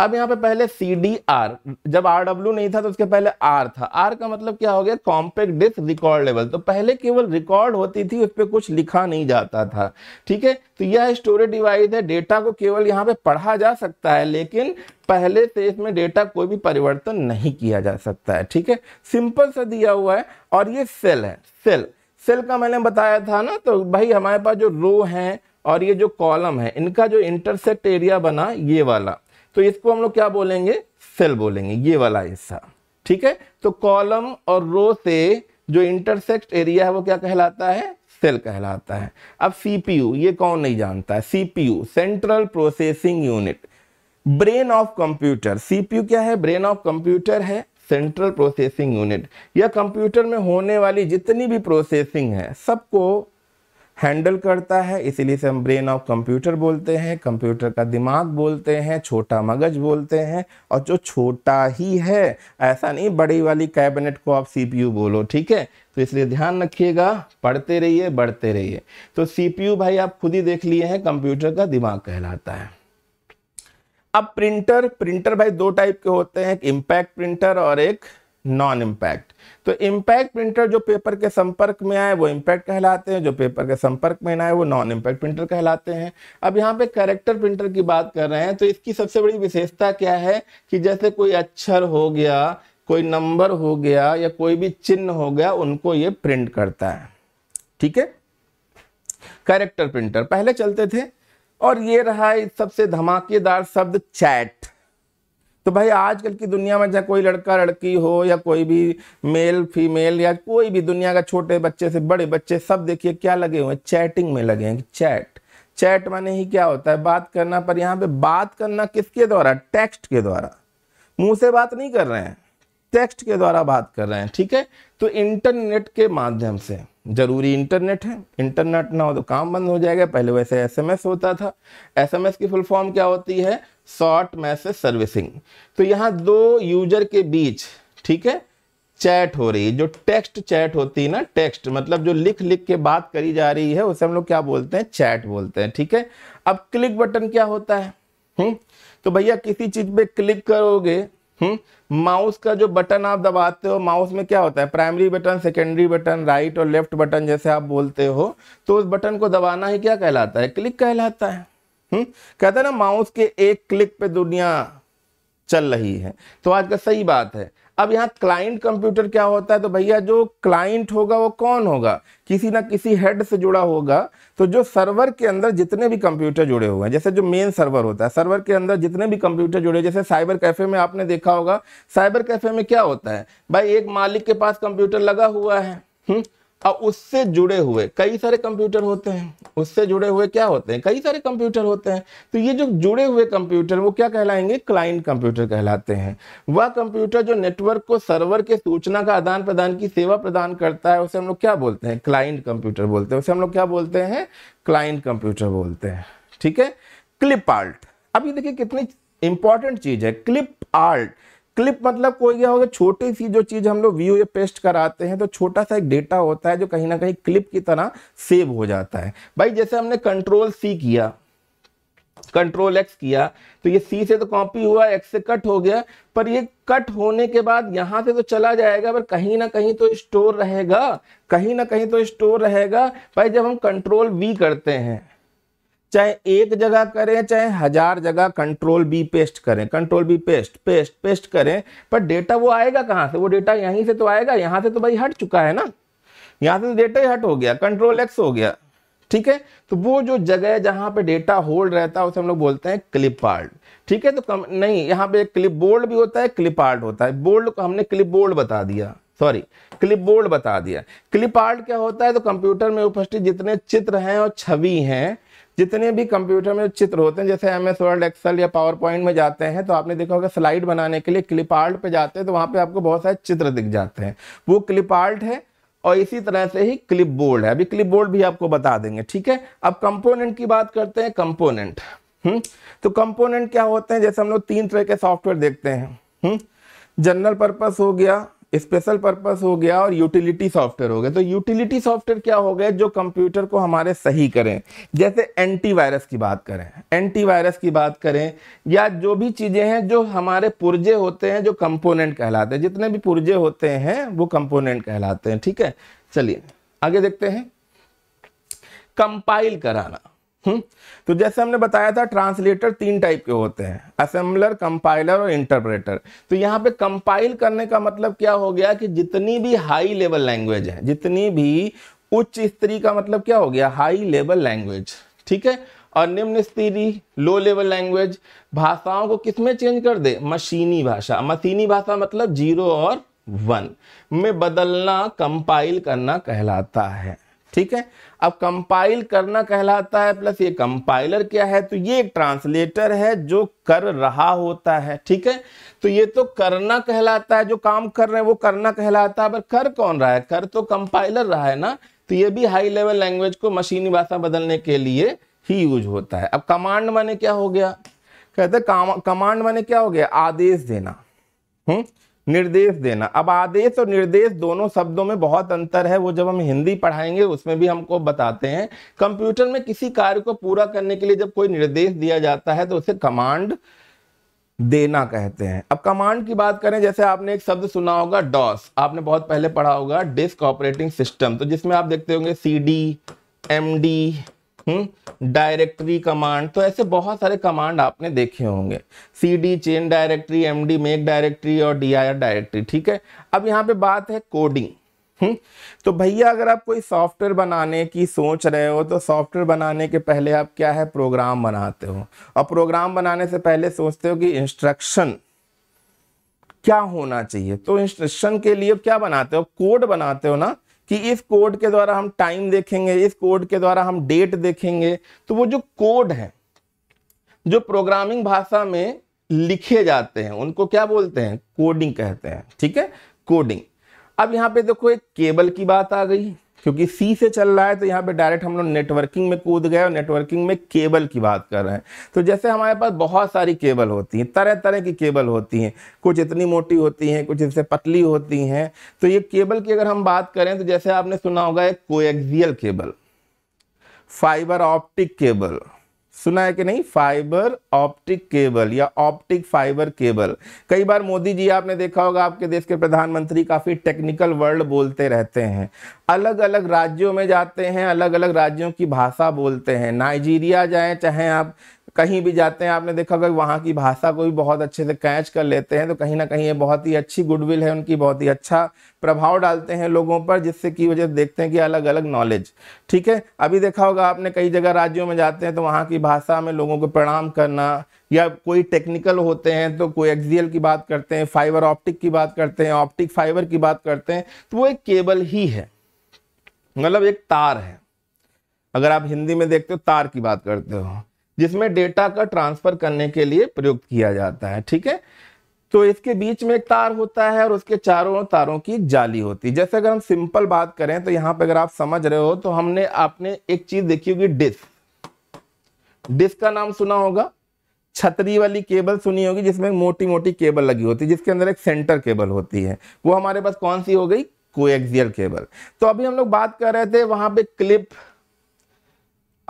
अब यहाँ पे पहले सी डी आर जब आर डब्ल्यू नहीं था तो उसके पहले आर था आर का मतलब क्या हो गया कॉम्पैक्ट डिस्क रिकॉर्ड लेवल तो पहले केवल रिकॉर्ड होती थी उस पर कुछ लिखा नहीं जाता था ठीक है तो यह स्टोरेज डिवाइस है डेटा को केवल यहाँ पे पढ़ा जा सकता है लेकिन पहले से इसमें डेटा कोई भी परिवर्तन नहीं किया जा सकता है ठीक है सिंपल सा दिया हुआ है और ये सेल है सेल सेल का मैंने बताया था ना तो भाई हमारे पास जो रो है और ये जो कॉलम है इनका जो इंटरसेक्ट एरिया बना ये वाला तो इसको हम लोग क्या बोलेंगे सेल बोलेंगे ये वाला हिस्सा ठीक है तो कॉलम और रो से जो इंटरसेक्ट एरिया है वो क्या कहलाता है सेल कहलाता है अब सीपीयू ये कौन नहीं जानता है CPU central processing unit brain of computer CPU क्या है ब्रेन ऑफ कंप्यूटर है सेंट्रल प्रोसेसिंग यूनिट या कंप्यूटर में होने वाली जितनी भी प्रोसेसिंग है सबको हैंडल करता है इसीलिए से हम ब्रेन ऑफ कंप्यूटर बोलते हैं कंप्यूटर का दिमाग बोलते हैं छोटा मगज बोलते हैं और जो छोटा ही है ऐसा नहीं बड़ी वाली कैबिनेट को आप सीपीयू बोलो ठीक है तो इसलिए ध्यान रखिएगा पढ़ते रहिए बढ़ते रहिए तो सीपीयू भाई आप खुद ही देख लिए हैं कंप्यूटर का दिमाग कहलाता है अब प्रिंटर प्रिंटर भाई दो टाइप के होते हैं एक इम्पैक्ट प्रिंटर और एक नॉन इम्पैक्ट तो इम्पैक्ट प्रिंटर जो पेपर के संपर्क में आए वो इम्पैक्ट कहलाते हैं जो पेपर के संपर्क में ना आए वो नॉन इम्पैक्ट प्रिंटर कहलाते हैं अब यहाँ पे करेक्टर प्रिंटर की बात कर रहे हैं तो इसकी सबसे बड़ी विशेषता क्या है कि जैसे कोई अक्षर हो गया कोई नंबर हो गया या कोई भी चिन्ह हो गया उनको ये प्रिंट करता है ठीक है करेक्टर प्रिंटर पहले चलते थे और ये रहा सबसे धमाकेदार शब्द चैट तो भाई आजकल की दुनिया में चाहे कोई लड़का लड़की हो या कोई भी मेल फीमेल या कोई भी दुनिया का छोटे बच्चे से बड़े बच्चे सब देखिए क्या लगे हुए हैं चैटिंग में लगे हैं चैट चैट माने ही क्या होता है बात करना पर यहाँ पे बात करना किसके द्वारा टेक्स्ट के द्वारा मुंह से बात नहीं कर रहे हैं टेक्स्ट के द्वारा बात कर रहे हैं ठीक है तो इंटरनेट के माध्यम से जरूरी इंटरनेट है इंटरनेट ना हो तो काम बंद हो जाएगा पहले वैसे एसएमएस होता था एसएमएस की फुल फॉर्म क्या होती है शॉर्ट मैसेज सर्विसिंग तो यहाँ दो यूजर के बीच ठीक है चैट हो रही है जो टेक्स्ट चैट होती है ना टेक्स्ट मतलब जो लिख लिख के बात करी जा रही है उसे हम लोग क्या बोलते हैं चैट बोलते हैं ठीक है अब क्लिक बटन क्या होता है हुँ? हम्म, तो भैया किसी चीज पे क्लिक करोगे हम्म माउस का जो बटन आप दबाते हो माउस में क्या होता है primary button secondary button right और लेफ्ट बटन जैसे आप बोलते हो तो उस बटन को दबाना ही क्या कहलाता है क्लिक कहलाता है हम्म कहते हैं ना माउस के एक क्लिक पे दुनिया चल रही है तो आज का सही बात है अब यहाँ क्लाइंट कंप्यूटर क्या होता है तो भैया जो क्लाइंट होगा वो कौन होगा किसी ना किसी हेड से जुड़ा होगा तो जो सर्वर के अंदर जितने भी कंप्यूटर जुड़े हुए हैं जैसे जो मेन सर्वर होता है सर्वर के अंदर जितने भी कंप्यूटर जुड़े जैसे साइबर कैफे में आपने देखा होगा साइबर कैफे में क्या होता है भाई एक मालिक के पास कंप्यूटर लगा हुआ है हुँ? हम्म, और उससे जुड़े हुए कई सारे कंप्यूटर होते हैं उससे जुड़े हुए क्या होते हैं कई सारे कंप्यूटर होते हैं तो ये जो जुड़े हुए कंप्यूटर वो क्या कहलाएंगे क्लाइंट कंप्यूटर कहलाते हैं वह कंप्यूटर जो नेटवर्क को सर्वर के सूचना का आदान प्रदान की सेवा प्रदान करता है उसे हम लोग क्या बोलते हैं क्लाइंट कंप्यूटर बोलते हैं उसे हम लोग क्या बोलते हैं क्लाइंट कंप्यूटर बोलते हैं ठीक है क्लिप आर्ट अब ये देखिए कितनी इंपॉर्टेंट चीज है क्लिप आर्ट क्लिप मतलब कोई क्या होगा छोटी सी जो चीज हम लोग व्यू या पेस्ट कराते हैं तो छोटा सा एक डेटा होता है जो कहीं ना कहीं क्लिप की तरह सेव हो जाता है भाई जैसे हमने कंट्रोल सी किया कंट्रोल एक्स किया तो ये सी से तो कॉपी हुआ एक्स से कट हो गया पर ये कट होने के बाद यहाँ से तो चला जाएगा पर कहीं ना कहीं तो स्टोर रहेगा कहीं ना कहीं तो स्टोर रहेगा भाई जब हम कंट्रोल वी करते हैं चाहे एक जगह करें चाहे हजार जगह कंट्रोल बी पेस्ट करें control B paste paste paste करें पर डेटा वो आएगा कहाँ से वो डेटा यहीं से तो आएगा यहाँ से तो भाई हट चुका है ना यहाँ से तो डेटा ही हट हो गया कंट्रोल एक्स हो गया ठीक है तो वो जो जगह जहां पे डेटा होल्ड रहता है उसे हम लोग बोलते हैं क्लिप आर्ट ठीक है तो कम नहीं यहाँ पे क्लिप बोर्ड भी होता है क्लिप आर्ट होता है बोर्ड को हमने क्लिप बोर्ड बता दिया सॉरी क्लिप बोर्ड बता दिया क्लिप आर्ट क्या होता है तो कंप्यूटर में उपस्थित जितने चित्र हैं और छवि हैं जितने भी कंप्यूटर में चित्र होते हैं जैसे एम एस वर्ल्ड एक्सल या पावर पॉइंट में जाते हैं तो आपने देखा होगा स्लाइड बनाने के लिए क्लिप आर्ट पे जाते हैं तो वहाँ पे आपको बहुत सारे चित्र दिख जाते हैं वो क्लिप आर्ट है और इसी तरह से ही क्लिप बोर्ड है अभी क्लिप बोर्ड भी आपको बता देंगे ठीक है अब कंपोनेंट की बात करते हैं कंपोनेंट हम्म तो कंपोनेंट क्या होते हैं जैसे हम लोग तीन तरह के सॉफ्टवेयर देखते हैं जनरल हम्म, पर्पस हो गया स्पेशल पर्पस हो गया और यूटिलिटी सॉफ्टवेयर हो गया तो यूटिलिटी सॉफ्टवेयर क्या हो गया जो कंप्यूटर को हमारे सही करें जैसे एंटीवायरस की बात करें एंटीवायरस की बात करें या जो भी चीज़ें हैं जो हमारे पुर्जे होते हैं जो कंपोनेंट कहलाते हैं जितने भी पुर्जे होते हैं वो कंपोनेंट कहलाते हैं ठीक है चलिए आगे देखते हैं कंपाइल कराना हुँ? हम्म। तो जैसे हमने बताया था ट्रांसलेटर तीन टाइप के होते हैं असेंबलर कंपाइलर और इंटरप्रेटर तो यहाँ पे कंपाइल करने का मतलब क्या हो गया कि जितनी भी हाई लेवल लैंग्वेज है जितनी भी उच्च स्तरी का मतलब क्या हो गया हाई लेवल लैंग्वेज ठीक है और निम्न स्तरीय लो लेवल लैंग्वेज भाषाओं को किसमें चेंज कर दे मशीनी भाषा मशीनी भाषा मतलब जीरो और वन में बदलना कंपाइल करना कहलाता है ठीक है अब कंपाइल करना कहलाता है प्लस ये कंपाइलर क्या है तो ये एक ट्रांसलेटर है जो कर रहा होता है ठीक है तो ये तो करना कहलाता है जो काम कर रहे हैं वो करना कहलाता है पर कर कौन रहा है कर तो कंपाइलर रहा है ना तो ये भी हाई लेवल लैंग्वेज को मशीनी भाषा बदलने के लिए ही यूज होता है अब कमांड माने क्या हो गया कहते कमांड माने क्या हो गया आदेश देना हुँ? हम्म? निर्देश देना अब आदेश और निर्देश दोनों शब्दों में बहुत अंतर है वो जब हम हिंदी पढ़ाएंगे उसमें भी हमको बताते हैं कंप्यूटर में किसी कार्य को पूरा करने के लिए जब कोई निर्देश दिया जाता है तो उसे कमांड देना कहते हैं अब कमांड की बात करें जैसे आपने एक शब्द सुना होगा डॉस आपने बहुत पहले पढ़ा होगा डिस्क ऑपरेटिंग सिस्टम तो जिसमें आप देखते होंगे C D M D hmm directory command तो ऐसे बहुत सारे कमांड आपने देखे होंगे C D change directory M D make directory और डी आई आर डायरेक्टरी ठीक है अब यहाँ पे बात है कोडिंग हुँ? हम्म, तो भैया अगर आप कोई सॉफ्टवेयर बनाने की सोच रहे हो तो सॉफ्टवेयर बनाने के पहले आप क्या है प्रोग्राम बनाते हो और प्रोग्राम बनाने से पहले सोचते हो कि इंस्ट्रक्शन क्या होना चाहिए तो इंस्ट्रक्शन के लिए क्या बनाते हो कोड बनाते हो ना कि इस कोड के द्वारा हम टाइम देखेंगे इस कोड के द्वारा हम डेट देखेंगे तो वो जो कोड है जो प्रोग्रामिंग भाषा में लिखे जाते हैं उनको क्या बोलते हैं कोडिंग कहते हैं ठीक है कोडिंग अब यहाँ पे देखो एक केबल की बात आ गई क्योंकि सी से चल रहा है तो यहाँ पे डायरेक्ट हम लोग नेटवर्किंग में कूद गए और नेटवर्किंग में केबल की बात कर रहे हैं तो जैसे हमारे पास बहुत सारी केबल होती हैं तरह तरह की केबल होती हैं कुछ इतनी मोटी होती हैं कुछ इससे पतली होती हैं तो ये केबल की अगर हम बात करें तो जैसे आपने सुना होगा एक coaxial cable fibre optic cable सुना है कि नहीं फाइबर ऑप्टिक केबल या ऑप्टिक फाइबर केबल कई बार मोदी जी आपने देखा होगा आपके देश के प्रधानमंत्री काफ़ी टेक्निकल वर्ड बोलते रहते हैं अलग अलग राज्यों में जाते हैं अलग अलग राज्यों की भाषा बोलते हैं नाइजीरिया जाएं चाहे आप कहीं भी जाते हैं आपने देखा होगा वहाँ की भाषा को भी बहुत अच्छे से कैच कर लेते हैं तो कहीं ना कहीं ये बहुत ही अच्छी गुडविल है उनकी बहुत ही अच्छा प्रभाव डालते हैं लोगों पर जिससे की वजह देखते हैं कि अलग अलग नॉलेज ठीक है अभी देखा होगा आपने कई जगह राज्यों में जाते हैं तो वहाँ की भाषा में लोगों को प्रणाम करना या कोई टेक्निकल होते हैं तो कोई एक्जियल की बात करते हैं फाइबर ऑप्टिक की बात करते हैं ऑप्टिक फाइबर की बात करते हैं तो वो एक केबल ही है मतलब एक तार है अगर आप हिंदी में देखते हो तार की बात करते हो जिसमें डेटा का ट्रांसफर करने के लिए प्रयुक्त किया जाता है ठीक है तो इसके बीच में एक तार होता है और उसके चारों तारों की जाली होती है जैसे अगर हम सिंपल बात करें तो यहां पर अगर आप समझ रहे हो तो हमने आपने एक चीज देखी होगी डिस्क डिस्क का नाम सुना होगा छतरी वाली केबल सुनी होगी जिसमें मोटी मोटी केबल लगी होती है जिसके अंदर एक सेंटर केबल होती है वो हमारे पास कौन सी हो गई कोएक्सियल केबल तो अभी हम लोग बात कर रहे थे वहां पे क्लिप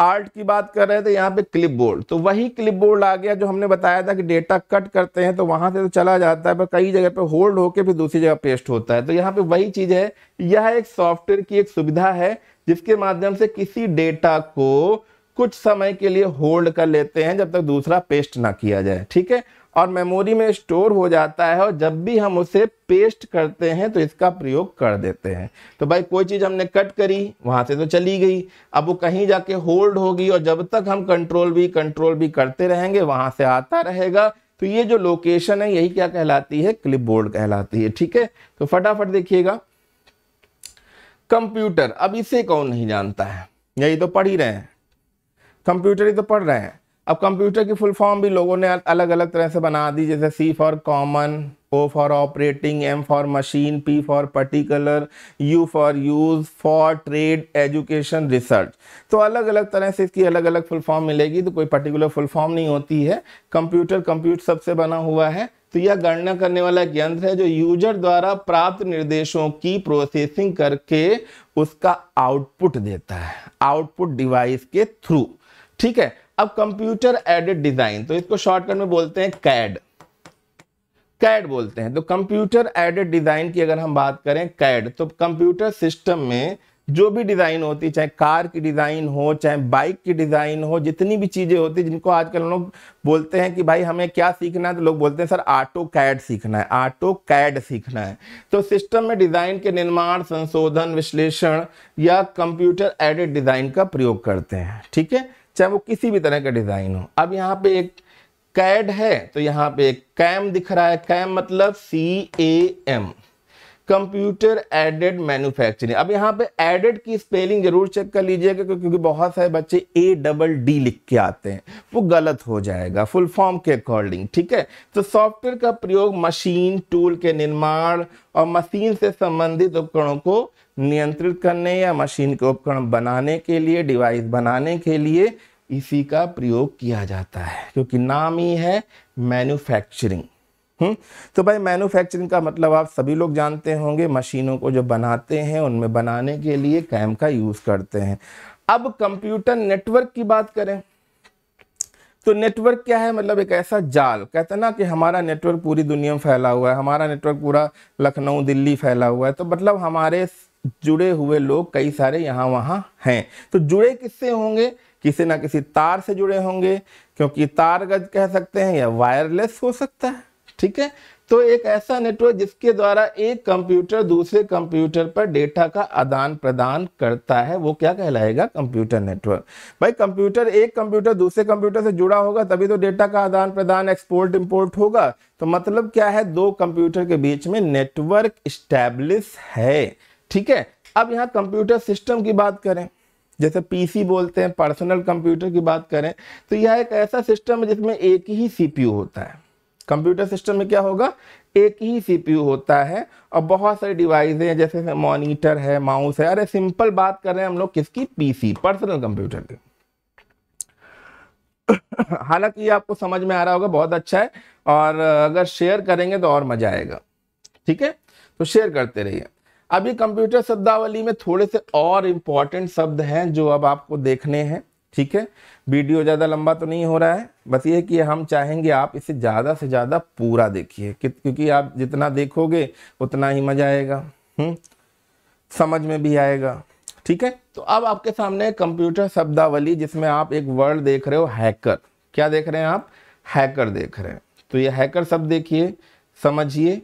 आर्ट की बात कर रहे थे यहाँ पे क्लिप बोर्ड तो वही क्लिप बोर्ड आ गया जो हमने बताया था कि डेटा कट करते हैं तो वहां से तो चला जाता है पर कई जगह पे होल्ड होके फिर दूसरी जगह पेस्ट होता है तो यहाँ पे वही चीज़ है यह एक सॉफ्टवेयर की एक सुविधा है जिसके माध्यम से किसी डेटा को कुछ समय के लिए होल्ड कर लेते हैं जब तक दूसरा पेस्ट ना किया जाए ठीक है और मेमोरी में स्टोर हो जाता है और जब भी हम उसे पेस्ट करते हैं तो इसका प्रयोग कर देते हैं तो भाई कोई चीज़ हमने कट करी वहाँ से तो चली गई अब वो कहीं जाके होल्ड होगी और जब तक हम कंट्रोल भी कंट्रोल भी करते रहेंगे वहाँ से आता रहेगा तो ये जो लोकेशन है यही क्या कहलाती है क्लिप कहलाती है ठीक है तो फटाफट देखिएगा कंप्यूटर अब इसे कौन नहीं जानता है यही तो पढ़ ही रहे हैं कंप्यूटर ही तो पढ़ रहे हैं अब कंप्यूटर की फुल फॉर्म भी लोगों ने अलग अलग तरह से बना दी जैसे C for common O for operating M for machine P for particular U for use for trade education research तो अलग अलग तरह से इसकी अलग अलग फुल फॉर्म मिलेगी तो कोई पर्टिकुलर फुल फॉर्म नहीं होती है कंप्यूटर कंप्यूट सबसे बना हुआ है तो यह गणना करने वाला एक यंत्र है जो यूजर द्वारा प्राप्त निर्देशों की प्रोसेसिंग करके उसका आउटपुट देता है आउटपुट डिवाइस के थ्रू ठीक है अब कंप्यूटर एडेड डिजाइन तो इसको शॉर्टकट में बोलते हैं कैड कैड बोलते हैं तो कंप्यूटर एडेड डिजाइन की अगर हम बात करें कैड तो कंप्यूटर सिस्टम में जो भी डिजाइन होती चाहे कार की डिजाइन हो चाहे बाइक की डिजाइन हो जितनी भी चीजें होती जिनको आजकल लोग बोलते हैं कि भाई हमें क्या सीखना है तो लोग बोलते हैं सर ऑटो कैड सीखना है ऑटो कैड सीखना है तो सिस्टम में डिजाइन के निर्माण संशोधन विश्लेषण या कंप्यूटर एडेड डिजाइन का प्रयोग करते हैं ठीक है चाहे वो किसी भी तरह का डिज़ाइन हो अब यहाँ पे एक कैड है तो यहाँ पे एक कैम दिख रहा है कैम मतलब C A M computer aided manufacturing अब यहाँ पे एडेड की स्पेलिंग जरूर चेक कर लीजिएगा क्योंकि बहुत सारे बच्चे ए डबल डी लिख के आते हैं वो गलत हो जाएगा फुल फॉर्म के अकॉर्डिंग ठीक है तो सॉफ्टवेयर का प्रयोग मशीन टूल के निर्माण और मशीन से संबंधित उपकरणों को नियंत्रित करने या मशीन के उपकरण बनाने के लिए डिवाइस बनाने के लिए इसी का प्रयोग किया जाता है क्योंकि नाम ही है मैन्युफैक्चरिंग हम्म तो भाई मैन्युफैक्चरिंग का मतलब आप सभी लोग जानते होंगे मशीनों को जो बनाते हैं उनमें बनाने के लिए कैम का यूज़ करते हैं अब कंप्यूटर नेटवर्क की बात करें तो नेटवर्क क्या है मतलब एक ऐसा जाल कहते हैं ना कि हमारा नेटवर्क पूरी दुनिया में फैला हुआ है हमारा नेटवर्क पूरा लखनऊ दिल्ली फैला हुआ है तो मतलब हमारे जुड़े हुए लोग कई सारे यहाँ वहाँ हैं तो जुड़े किससे होंगे किसी ना किसी तार से जुड़े होंगे क्योंकि गज कह सकते हैं या वायरलेस हो सकता है ठीक है तो एक ऐसा नेटवर्क जिसके द्वारा एक कंप्यूटर दूसरे कंप्यूटर पर डेटा का आदान प्रदान करता है वो क्या कहलाएगा कंप्यूटर नेटवर्क भाई कंप्यूटर एक कंप्यूटर दूसरे कंप्यूटर से जुड़ा होगा तभी तो डेटा का आदान प्रदान एक्सपोर्ट इंपोर्ट होगा तो मतलब क्या है दो कंप्यूटर के बीच में नेटवर्क स्टैब्लिश है ठीक है अब यहाँ कंप्यूटर सिस्टम की बात करें जैसे पीसी बोलते हैं पर्सनल कंप्यूटर की बात करें तो यह एक ऐसा सिस्टम है जिसमें एक ही सीपीयू होता है कंप्यूटर सिस्टम में क्या होगा एक ही सीपीयू होता है और बहुत सारी डिवाइस हैं जैसे मॉनिटर है माउस है अरे सिंपल बात कर रहे हैं हम लोग किसकी पीसी पर्सनल कंप्यूटर की [coughs] हालांकि ये आपको समझ में आ रहा होगा बहुत अच्छा है और अगर शेयर करेंगे तो और मजा आएगा ठीक है तो शेयर करते रहिए अभी कंप्यूटर शब्दावली में थोड़े से और इम्पॉर्टेंट शब्द हैं जो अब आपको देखने हैं ठीक है वीडियो ज़्यादा लंबा तो नहीं हो रहा है बस ये कि हम चाहेंगे आप इसे ज़्यादा से ज़्यादा पूरा देखिए क्योंकि आप जितना देखोगे उतना ही मज़ा आएगा हम्म? समझ में भी आएगा ठीक है तो अब आपके सामने कंप्यूटर शब्दावली जिसमें आप एक वर्ड देख रहे हो हैकर क्या देख रहे हैं आप हैकर देख रहे हैं तो ये हैकर शब्द देखिए समझिए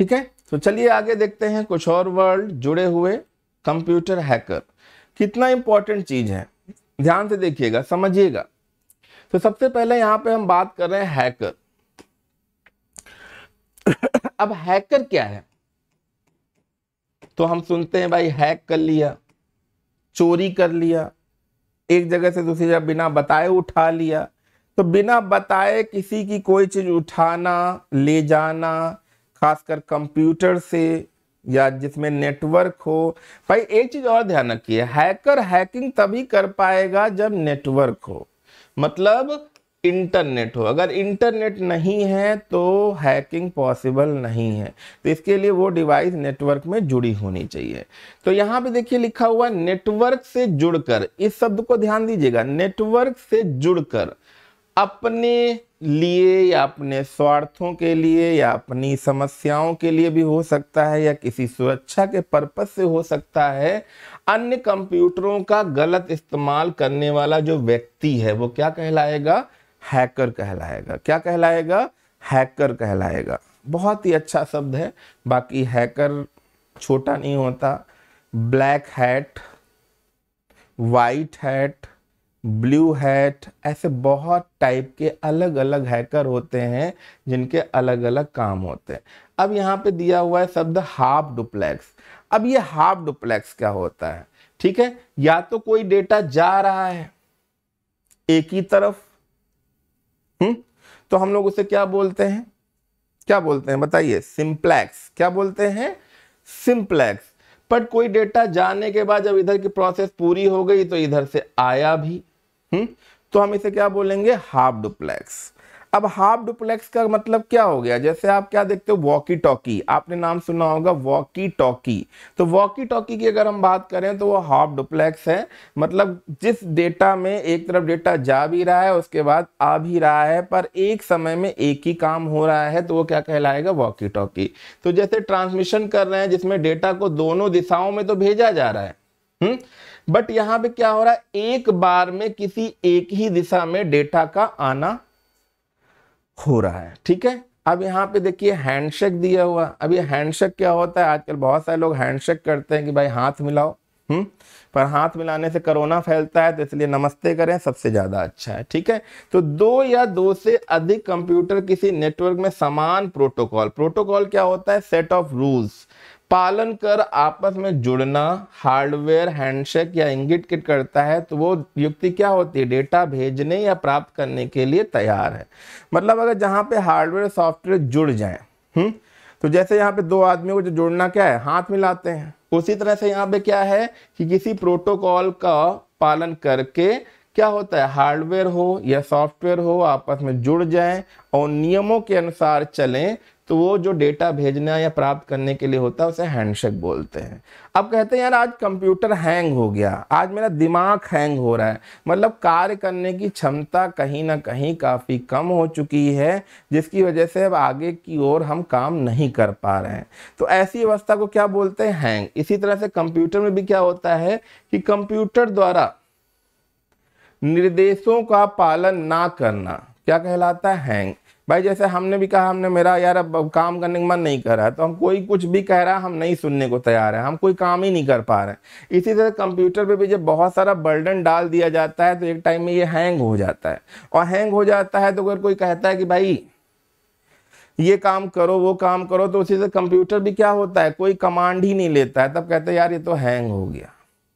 ठीक है तो चलिए आगे देखते हैं कुछ और वर्ड जुड़े हुए कंप्यूटर हैकर कितना इंपॉर्टेंट चीज है ध्यान से देखिएगा समझिएगा तो सबसे पहले यहां पे हम बात कर रहे हैं हैकर अब हैकर क्या है तो हम सुनते हैं भाई हैक कर लिया चोरी कर लिया एक जगह से दूसरी जगह बिना बताए उठा लिया तो बिना बताए किसी की कोई चीज उठाना ले जाना खासकर कंप्यूटर से या जिसमें नेटवर्क हो भाई एक चीज़ और ध्यान रखिए हैकर हैकिंग तभी कर पाएगा जब नेटवर्क हो मतलब इंटरनेट हो अगर इंटरनेट नहीं है तो हैकिंग पॉसिबल नहीं है तो इसके लिए वो डिवाइस नेटवर्क में जुड़ी होनी चाहिए तो यहाँ पे देखिए लिखा हुआ नेटवर्क से जुड़कर इस शब्द को ध्यान दीजिएगा नेटवर्क से जुड़कर अपने लिए या अपने स्वार्थों के लिए या अपनी समस्याओं के लिए भी हो सकता है या किसी सुरक्षा के पर्पज से हो सकता है अन्य कंप्यूटरों का गलत इस्तेमाल करने वाला जो व्यक्ति है वो क्या कहलाएगा हैकर कहलाएगा क्या कहलाएगा हैकर कहलाएगा बहुत ही अच्छा शब्द है बाकी हैकर छोटा नहीं होता black hat white hat blue hat ऐसे बहुत टाइप के अलग अलग हैकर होते हैं जिनके अलग अलग काम होते हैं अब यहाँ पे दिया हुआ है शब्द हाफ डुप्लेक्स अब ये हाफ डुप्लेक्स क्या होता है ठीक है या तो कोई डेटा जा रहा है एक ही तरफ हम्म तो हम लोग उसे क्या बोलते हैं क्या बोलते हैं बताइए सिंप्लेक्स क्या बोलते हैं सिंप्लेक्स बट कोई डेटा जाने के बाद जब इधर की प्रोसेस पूरी हो गई तो इधर से आया भी हुँ? हम्म? तो हम इसे क्या बोलेंगे हाफ डुप्लेक्स अब हाफ डुप्लेक्स का मतलब क्या हो गया जैसे आप क्या देखते हो वॉकी टॉकी आपने नाम सुना होगा वॉकी टॉकी तो वॉकी टॉकी की अगर हम बात करें तो वो हाफ डुप्लेक्स है मतलब जिस डेटा में एक तरफ डेटा जा भी रहा है उसके बाद आ भी रहा है पर एक समय में एक ही काम हो रहा है तो वो क्या कहलाएगा वॉकी टॉकी तो जैसे ट्रांसमिशन कर रहे हैं जिसमें डेटा को दोनों दिशाओं में तो भेजा जा रहा है हम्म बट यहां पे क्या हो रहा है एक बार में किसी एक ही दिशा में डेटा का आना हो रहा है ठीक है अब यहाँ पे देखिए हैंडशेक दिया हुआ अब ये हैंडशेक क्या होता है आजकल बहुत सारे लोग हैंडशेक करते हैं कि भाई हाथ मिलाओ हम्म पर हाथ मिलाने से कोरोना फैलता है तो इसलिए नमस्ते करें सबसे ज़्यादा अच्छा है ठीक है तो दो या दो से अधिक कंप्यूटर किसी नेटवर्क में समान प्रोटोकॉल प्रोटोकॉल क्या होता है सेट ऑफ रूल्स पालन कर आपस में जुड़ना हार्डवेयर हैंडशेक या इंगिट किट करता है तो वो युक्ति क्या होती है डेटा भेजने या प्राप्त करने के लिए तैयार है मतलब अगर जहाँ पे हार्डवेयर सॉफ्टवेयर जुड़ जाए हम्म, तो जैसे यहाँ पे दो आदमियों को जो जुड़ना क्या है हाथ मिलाते हैं उसी तरह से यहाँ पे क्या है कि किसी प्रोटोकॉल का पालन करके क्या होता है हार्डवेयर हो या सॉफ्टवेयर हो आपस में जुड़ जाएं और नियमों के अनुसार चलें तो वो जो डेटा भेजना या प्राप्त करने के लिए होता है उसे हैंडशेक बोलते हैं अब कहते हैं यार आज कंप्यूटर हैंग हो गया आज मेरा दिमाग हैंग हो रहा है मतलब कार्य करने की क्षमता कहीं ना कहीं काफ़ी कम हो चुकी है जिसकी वजह से अब आगे की ओर हम काम नहीं कर पा रहे हैं तो ऐसी अवस्था को क्या बोलते हैं हैंग इसी तरह से कंप्यूटर में भी क्या होता है कि कंप्यूटर द्वारा निर्देशों का पालन ना करना क्या कहलाता है हैंग भाई जैसे हमने भी कहा हमने मेरा यार अब काम करने का मन नहीं कर रहा तो हम कोई कुछ भी कह रहा है हम नहीं सुनने को तैयार है हम कोई काम ही नहीं कर पा रहे इसी तरह कंप्यूटर पे भी जब बहुत सारा बर्डन डाल दिया जाता है तो एक टाइम में ये हैंग हो जाता है और हैंग हो जाता है तो अगर कोई कहता है कि भाई ये काम करो वो काम करो तो उसी से कंप्यूटर भी क्या होता है कोई कमांड ही नहीं लेता है तब कहते हैं यार ये तो हैंग हो गया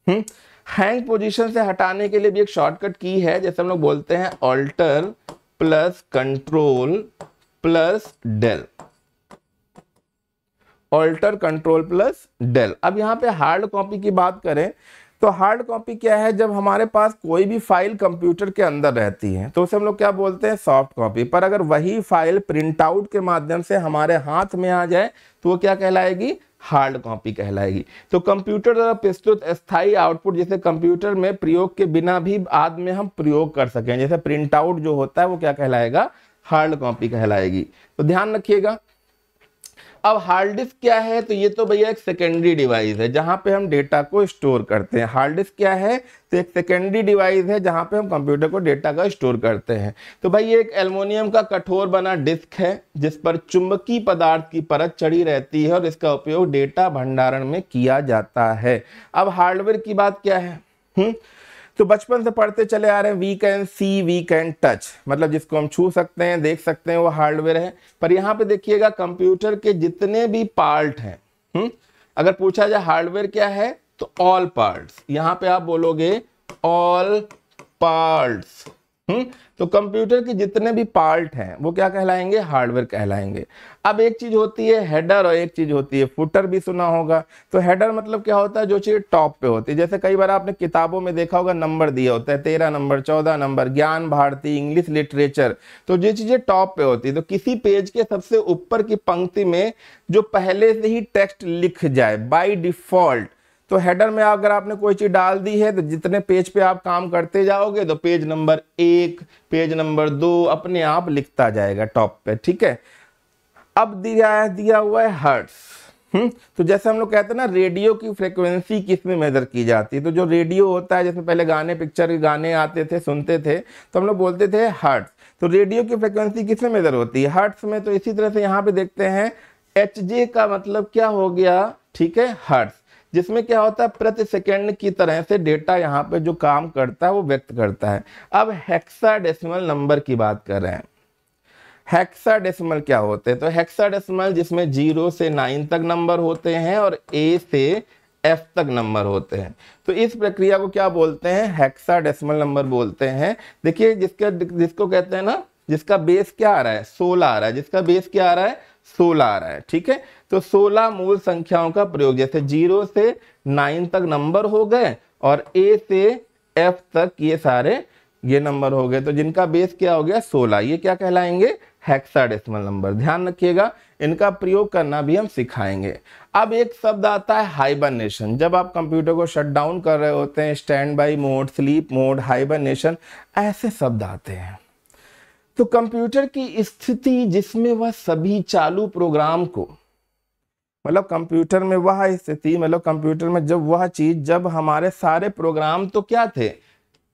हम्म हैंग पोजीशन से हटाने के लिए भी एक शॉर्टकट की है जैसे हम लोग बोलते हैं alt plus control plus del alt control plus del अब यहां पे हार्ड कॉपी की बात करें तो हार्ड कॉपी क्या है जब हमारे पास कोई भी फाइल कंप्यूटर के अंदर रहती है तो उसे हम लोग क्या बोलते हैं सॉफ्ट कॉपी पर अगर वही फाइल प्रिंट आउट के माध्यम से हमारे हाथ में आ जाए तो वो क्या कहलाएगी हार्ड कॉपी कहलाएगी तो कंप्यूटर द्वारा प्रस्तुत स्थायी आउटपुट जैसे कंप्यूटर में प्रयोग के बिना भी बाद में हम प्रयोग कर सकें जैसे प्रिंट आउट जो होता है वो क्या कहलाएगा हार्ड कॉपी कहलाएगी तो ध्यान रखिएगा अब हार्ड डिस्क क्या है तो ये तो भैया एक सेकेंडरी डिवाइस है जहां पे हम डेटा को स्टोर करते हैं हार्ड डिस्क क्या है तो एक सेकेंडरी डिवाइस है जहाँ पे हम कंप्यूटर को डेटा का स्टोर करते हैं तो भाई ये एक एल्युमिनियम का कठोर बना डिस्क है जिस पर चुंबकीय पदार्थ की परत चढ़ी रहती है और इसका उपयोग डेटा भंडारण में किया जाता है अब हार्डवेयर की बात क्या है हुँ? हम्म, तो बचपन से पढ़ते चले आ रहे हैं we can see we can touch मतलब जिसको हम छू सकते हैं देख सकते हैं वो हार्डवेयर है पर यहाँ पे देखिएगा कंप्यूटर के जितने भी पार्ट हैं हम्म अगर पूछा जाए हार्डवेयर क्या है तो ऑल पार्ट्स यहाँ पे आप बोलोगे ऑल पार्ट्स हम्म तो कंप्यूटर के जितने भी पार्ट हैं वो क्या कहलाएंगे हार्डवेयर कहलाएंगे अब एक चीज होती है हेडर और एक चीज होती है फुटर भी सुना होगा तो हेडर मतलब क्या होता है जो चीज टॉप पे होती है जैसे कई बार आपने किताबों में देखा होगा नंबर दिया होता है तेरह नंबर चौदह नंबर ज्ञान भारती इंग्लिश लिटरेचर तो जो चीजें टॉप पे होती है तो किसी पेज के सबसे ऊपर की पंक्ति में जो पहले से ही टेक्स्ट लिख जाए बाई डिफॉल्ट तो हेडर में अगर आपने कोई चीज़ डाल दी है तो जितने पेज पे आप काम करते जाओगे तो पेज नंबर एक पेज नंबर दो अपने आप लिखता जाएगा टॉप पे ठीक है अब दिया दिया हुआ है हर्ट्स हम्म, तो जैसे हम लोग कहते हैं ना रेडियो की फ्रिक्वेंसी किस में मेजर की जाती है तो जो रेडियो होता है जिसमें पहले गाने पिक्चर के गाने आते थे सुनते थे तो हम लोग बोलते थे हर्ट्स तो रेडियो की फ्रिक्वेंसी किस में मेजर होती है हर्ट्स में तो इसी तरह से यहाँ पे देखते हैं एच का मतलब क्या हो गया ठीक है हर्ट्स जिसमें क्या होता है प्रति सेकेंड की तरह से डेटा यहाँ पे जो काम करता है वो व्यक्त करता है अब हेक्साडेसिमल नंबर की बात कर रहे हैं हेक्साडेसिमल क्या होते हैं तो हेक्साडेसिमल जिसमें जीरो से नाइन तक नंबर होते हैं और ए से एफ तक नंबर होते हैं तो इस प्रक्रिया को क्या बोलते हैं हेक्सा डेसिमल नंबर बोलते हैं देखिए जिसके जिसको कहते हैं ना जिसका बेस क्या आ रहा है सोलह आ रहा है जिसका बेस क्या आ रहा है सोलह आ रहा है ठीक है तो सोलह मूल संख्याओं का प्रयोग जैसे जीरो से नाइन तक नंबर हो गए और ए से एफ तक ये सारे ये नंबर हो गए तो जिनका बेस क्या हो गया सोलह ये क्या कहलाएंगे हेक्साडेसिमल नंबर ध्यान रखिएगा इनका प्रयोग करना भी हम सिखाएंगे अब एक शब्द आता है हाइबरनेशन जब आप कंप्यूटर को शट डाउन कर रहे होते हैं stand by mode sleep mode hibernation ऐसे शब्द आते हैं तो कंप्यूटर की स्थिति जिसमें वह सभी चालू प्रोग्राम को मतलब कंप्यूटर में वह स्थिति मतलब कंप्यूटर में जब वह चीज जब हमारे सारे प्रोग्राम तो क्या थे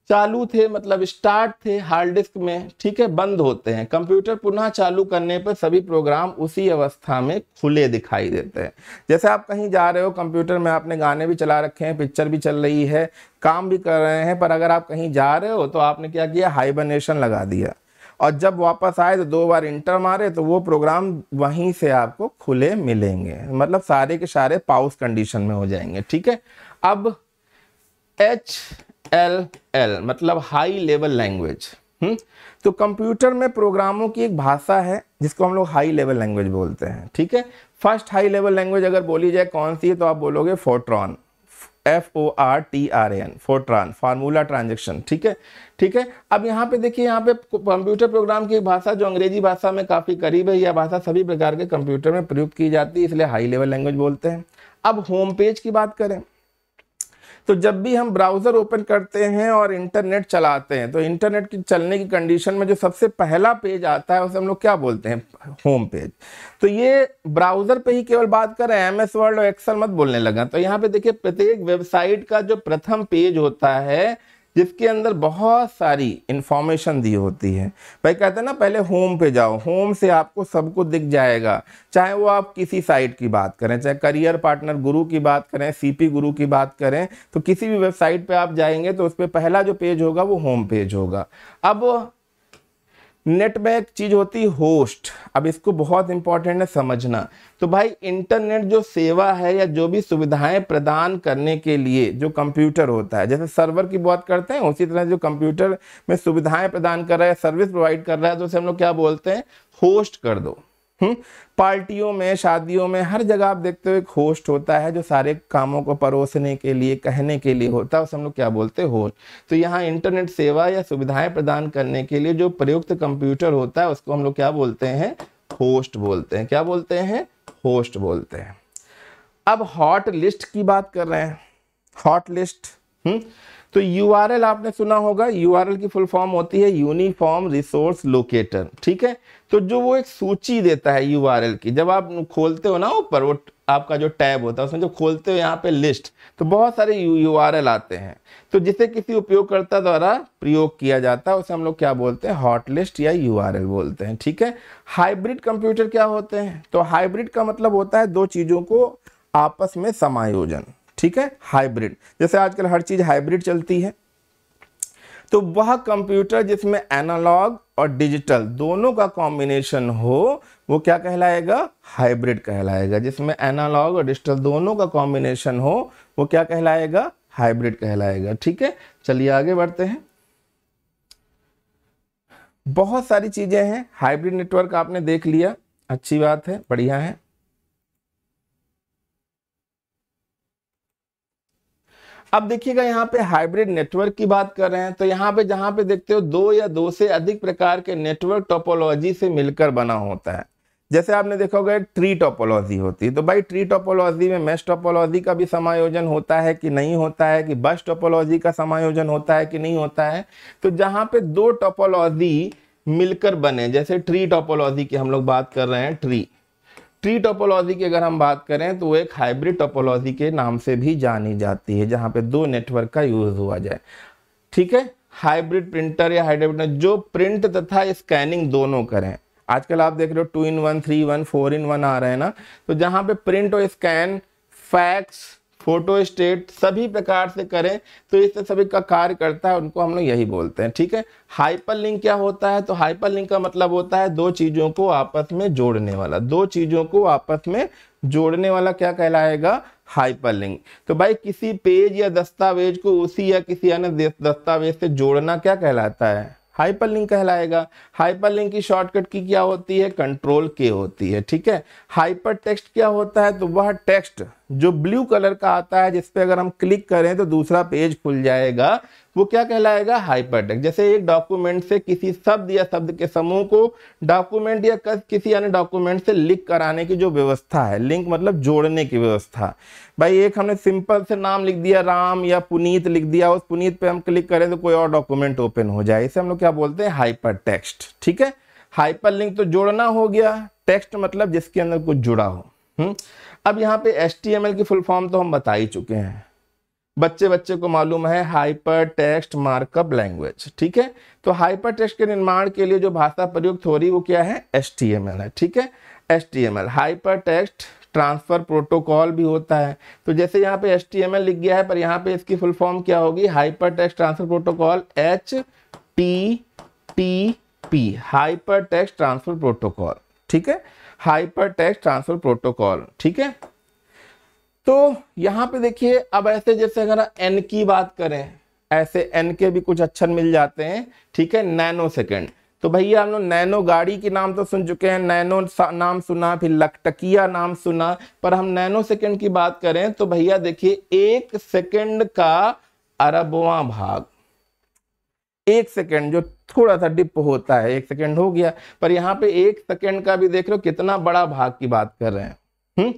चालू थे मतलब स्टार्ट थे हार्ड डिस्क में ठीक है बंद होते हैं कंप्यूटर पुनः चालू करने पर सभी प्रोग्राम उसी अवस्था में खुले दिखाई देते हैं जैसे आप कहीं जा रहे हो कंप्यूटर में आपने गाने भी चला रखे हैं पिक्चर भी चल रही है काम भी कर रहे हैं पर अगर आप कहीं जा रहे हो तो आपने क्या किया हाइबरनेशन लगा दिया और जब वापस आए तो दो बार इंटर मारे तो वो प्रोग्राम वहीं से आपको खुले मिलेंगे मतलब सारे के सारे पाउस कंडीशन में हो जाएंगे ठीक है अब एच एल एल मतलब हाई लेवल लैंग्वेज हम्म? तो कंप्यूटर में प्रोग्रामों की एक भाषा है जिसको हम लोग हाई लेवल लैंग्वेज बोलते हैं ठीक है फर्स्ट हाई लेवल लैंग्वेज अगर बोली जाए कौन सी है तो आप बोलोगे Fortran F O R T R N Fortran formula transaction ठीक है ठीक है अब यहाँ पे देखिए यहाँ पे कंप्यूटर प्रोग्राम की भाषा जो अंग्रेजी भाषा में काफ़ी करीब है यह भाषा सभी प्रकार के कंप्यूटर में प्रयुक्त की जाती है इसलिए हाई लेवल लैंग्वेज बोलते हैं अब होम पेज की बात करें तो जब भी हम ब्राउज़र ओपन करते हैं और इंटरनेट चलाते हैं तो इंटरनेट की चलने की कंडीशन में जो सबसे पहला पेज आता है उसे हम लोग क्या बोलते हैं होम पेज तो ये ब्राउज़र पे ही केवल बात कर रहे हैं एम एस वर्ड और एक्सल मत बोलने लगा तो यहाँ पे देखिए प्रत्येक वेबसाइट का जो प्रथम पेज होता है जिसके अंदर बहुत सारी इन्फॉर्मेशन दी होती है भाई कहते हैं ना पहले होम पे जाओ होम से आपको सब कुछ दिख जाएगा चाहे वो आप किसी साइट की बात करें चाहे करियर पार्टनर गुरु की बात करें सीपी गुरु की बात करें तो किसी भी वेबसाइट पे आप जाएंगे तो उस पर पहला जो पेज होगा वो होम पेज होगा अब नेटबैक चीज़ होती होस्ट अब इसको बहुत इंपॉर्टेंट है समझना तो भाई इंटरनेट जो सेवा है या जो भी सुविधाएं प्रदान करने के लिए जो कंप्यूटर होता है जैसे सर्वर की बात करते हैं उसी तरह जो कंप्यूटर में सुविधाएं प्रदान कर रहा है सर्विस प्रोवाइड कर रहा है तो उसे हम लोग क्या बोलते हैं होस्ट कर दो हम्म? पार्टियों में शादियों में हर जगह आप देखते हो एक होस्ट होता है जो सारे कामों को परोसने के लिए कहने के लिए होता है उसे हम लोग क्या बोलते हैं होस्ट तो यहाँ इंटरनेट सेवा या सुविधाएं प्रदान करने के लिए जो प्रयुक्त कंप्यूटर होता है उसको हम लोग क्या बोलते हैं होस्ट बोलते हैं क्या बोलते हैं होस्ट बोलते हैं अब हॉट लिस्ट की बात कर रहे हैं हॉट लिस्ट हम्म? तो यू आपने सुना होगा यू की फुल फॉर्म होती है यूनिफॉर्म रिसोर्स लोकेटर ठीक है तो जो वो एक सूची देता है यू की जब आप खोलते हो ना ऊपर वो आपका जो टैब होता है उसमें जब खोलते हो यहाँ पे लिस्ट तो बहुत सारे यू आते हैं तो जिसे किसी उपयोगकर्ता द्वारा प्रयोग किया जाता है उसे हम लोग क्या बोलते हैं हॉट लिस्ट या यू बोलते हैं ठीक है हाइब्रिड कंप्यूटर क्या होते हैं तो हाइब्रिड का मतलब होता है दो चीज़ों को आपस में समायोजन ठीक है हाइब्रिड जैसे आजकल हर चीज़ हाइब्रिड चलती है तो वह कंप्यूटर जिसमें एनालॉग और डिजिटल दोनों का कॉम्बिनेशन हो वो क्या कहलाएगा हाइब्रिड कहलाएगा जिसमें एनालॉग और डिजिटल दोनों का कॉम्बिनेशन हो वो क्या कहलाएगा हाइब्रिड कहलाएगा ठीक है चलिए आगे बढ़ते हैं बहुत सारी चीज़ें हैं हाइब्रिड नेटवर्क आपने देख लिया अच्छी बात है बढ़िया है अब देखिएगा यहाँ पे हाइब्रिड नेटवर्क की बात कर रहे हैं तो यहाँ पे जहाँ पे देखते हो दो या दो से अधिक प्रकार के नेटवर्क टोपोलॉजी से मिलकर बना होता है जैसे आपने देखा होगा एक ट्री टोपोलॉजी होती है तो भाई ट्री टोपोलॉजी में मेस टोपोलॉजी का भी समायोजन होता है कि नहीं होता है कि बस टोपोलॉजी का समायोजन होता है कि नहीं होता है तो जहाँ पे दो टोपोलॉजी मिलकर बने जैसे ट्री टोपोलॉजी की हम लोग बात कर रहे हैं ट्री ट्री टोपोलॉजी की अगर हम बात करें तो वो एक हाइब्रिड टोपोलॉजी के नाम से भी जानी जाती है जहाँ पे दो नेटवर्क का यूज हुआ जाए ठीक है हाइब्रिड प्रिंटर या हाइब्रिड जो प्रिंट तथा स्कैनिंग दोनों करें आजकल आप देख रहे हो two in one three one four in one आ रहे हैं ना तो जहाँ पे प्रिंट और स्कैन फैक्स फोटो स्टेट सभी प्रकार से करें तो इससे सभी का कार्य करता है उनको हम लोग यही बोलते हैं ठीक है हाइपर लिंक क्या होता है तो हाइपर लिंक का मतलब होता है दो चीज़ों को आपस में जोड़ने वाला दो चीज़ों को आपस में जोड़ने वाला क्या कहलाएगा हाइपरलिंक तो भाई किसी पेज या दस्तावेज को उसी या किसी अन्य दस्तावेज से जोड़ना क्या कहलाता है हाइपरलिंक कहलाएगा हाइपरलिंक की शॉर्टकट की क्या होती है कंट्रोल के होती है ठीक है हाइपर टेक्स्ट क्या होता है तो वह टेक्स्ट जो ब्लू कलर का आता है जिसपे अगर हम क्लिक करें तो दूसरा पेज खुल जाएगा वो क्या कहलाएगा हाइपरटेक्स्ट जैसे एक डॉक्यूमेंट से किसी शब्द या शब्द के समूह को डॉक्यूमेंट या किसी अन्य डॉक्यूमेंट से लिंक कराने की जो व्यवस्था है लिंक मतलब जोड़ने की व्यवस्था भाई एक हमने सिंपल से नाम लिख दिया राम या पुनीत लिख दिया उस पुनीत पे हम क्लिक करें तो कोई और डॉक्यूमेंट ओपन हो जाए इसे हम लोग क्या बोलते हैं हाइपर टेक्स्ट ठीक है हाइपर लिंक तो जोड़ना हो गया टेक्स्ट मतलब जिसके अंदर कुछ जुड़ा हो हुँ? हम्म? अब यहाँ पे एल की फुल फॉर्म तो हम बता ही चुके हैं बच्चे बच्चे को मालूम है हाइपर टेक्स्ट मार्कअप लैंग्वेज ठीक है तो हाइपर टेक्स्ट के निर्माण के लिए जो भाषा प्रयुक्त हो रही वो क्या है एल है ठीक है L hyper text transfer protocol भी होता है तो जैसे यहाँ पे एल लिख गया है पर यहाँ पे इसकी फुल फॉर्म क्या होगी hyper text transfer protocol H T T P hyper text transfer protocol ठीक है हाइपर टेक्स ट्रांसफर प्रोटोकॉल ठीक है तो यहां पे देखिए अब ऐसे जैसे अगर एन की बात करें ऐसे एन के भी कुछ अक्षर मिल जाते हैं ठीक है नैनो सेकेंड तो भैया हम लोग नैनो गाड़ी के नाम तो सुन चुके हैं नैनो नाम सुना फिर लकटकिया नाम सुना पर हम नैनो सेकेंड की बात करें तो भैया देखिए एक सेकेंड का अरबवा भाग एक सेकेंड जो थोड़ा सा डिप होता है एक सेकेंड हो गया पर यहां पे एक सेकेंड का भी देख लो कितना बड़ा भाग की बात कर रहे हैं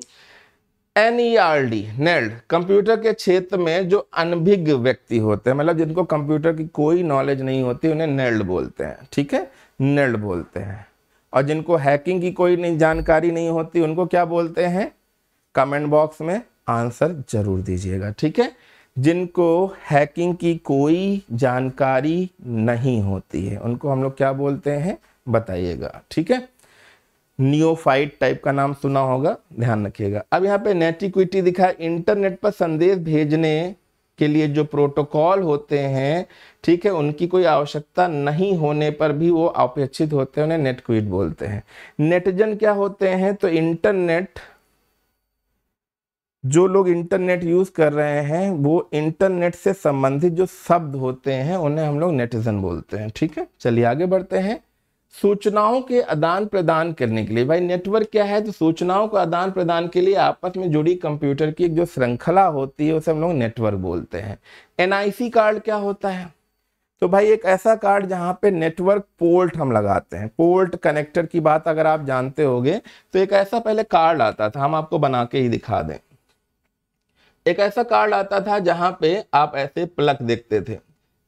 एन ई आर डी नेल्ड कंप्यूटर के क्षेत्र में जो अनभिज्ञ व्यक्ति होते हैं मतलब जिनको कंप्यूटर की कोई नॉलेज नहीं होती उन्हें नेल्ड बोलते हैं ठीक है नेल्ड बोलते हैं और जिनको हैकिंग की कोई नहीं जानकारी नहीं होती उनको क्या बोलते हैं कमेंट बॉक्स में आंसर जरूर दीजिएगा ठीक है जिनको हैकिंग की कोई जानकारी नहीं होती है उनको हम लोग क्या बोलते हैं बताइएगा ठीक है नियोफाइट टाइप का नाम सुना होगा ध्यान रखिएगा अब यहाँ पे नेटिक्विटी दिखा इंटरनेट पर संदेश भेजने के लिए जो प्रोटोकॉल होते हैं ठीक है उनकी कोई आवश्यकता नहीं होने पर भी वो अपेक्षित होते हैं उन्हें नेटक्विट बोलते हैं नेटजन क्या होते हैं तो इंटरनेट जो लोग इंटरनेट यूज कर रहे हैं वो इंटरनेट से संबंधित जो शब्द होते हैं उन्हें हम लोग नेटिजन बोलते हैं ठीक है चलिए आगे बढ़ते हैं सूचनाओं के आदान प्रदान करने के लिए भाई नेटवर्क क्या है तो सूचनाओं को आदान प्रदान के लिए आपस में जुड़ी कंप्यूटर की एक जो श्रृंखला होती है उसे हम लोग नेटवर्क बोलते हैं एनआईसी कार्ड क्या होता है तो भाई एक ऐसा कार्ड जहाँ पे नेटवर्क पोर्ट हम लगाते हैं पोर्ट कनेक्टर की बात अगर आप जानते होगे तो एक ऐसा पहले कार्ड आता था हम आपको बना के ही दिखा दें एक ऐसा कार्ड आता था जहां पे आप ऐसे प्लग देखते थे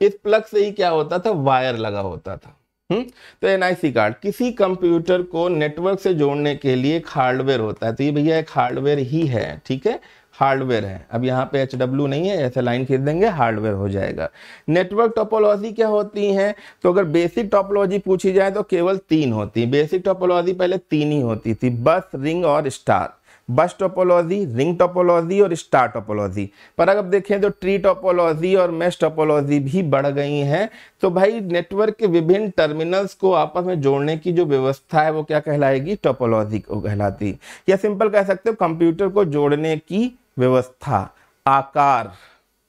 इस प्लग से ही क्या होता था वायर लगा होता था हुँ? हम्म? तो एनआईसी कार्ड किसी कंप्यूटर को नेटवर्क से जोड़ने के लिए एक हार्डवेयर होता है तो ये भैया एक हार्डवेयर ही है ठीक है हार्डवेयर है अब यहाँ पे एच डब्ल्यू नहीं है ऐसे लाइन खींच देंगे हार्डवेयर हो जाएगा नेटवर्क टोपोलॉजी क्या होती है तो अगर बेसिक टोपोलॉजी पूछी जाए तो केवल तीन होती है बेसिक टोपोलॉजी पहले तीन ही होती थी बस रिंग और star bus topology ring topology और स्टार टोपोलॉजी पर अगर देखें तो ट्री टोपोलॉजी और मेस टोपोलॉजी भी बढ़ गई हैं तो भाई नेटवर्क के विभिन्न टर्मिनल्स को आपस में जोड़ने की जो व्यवस्था है वो क्या कहलाएगी टोपोलॉजी को कहलाती या सिंपल कह सकते हो कंप्यूटर को जोड़ने की व्यवस्था आकार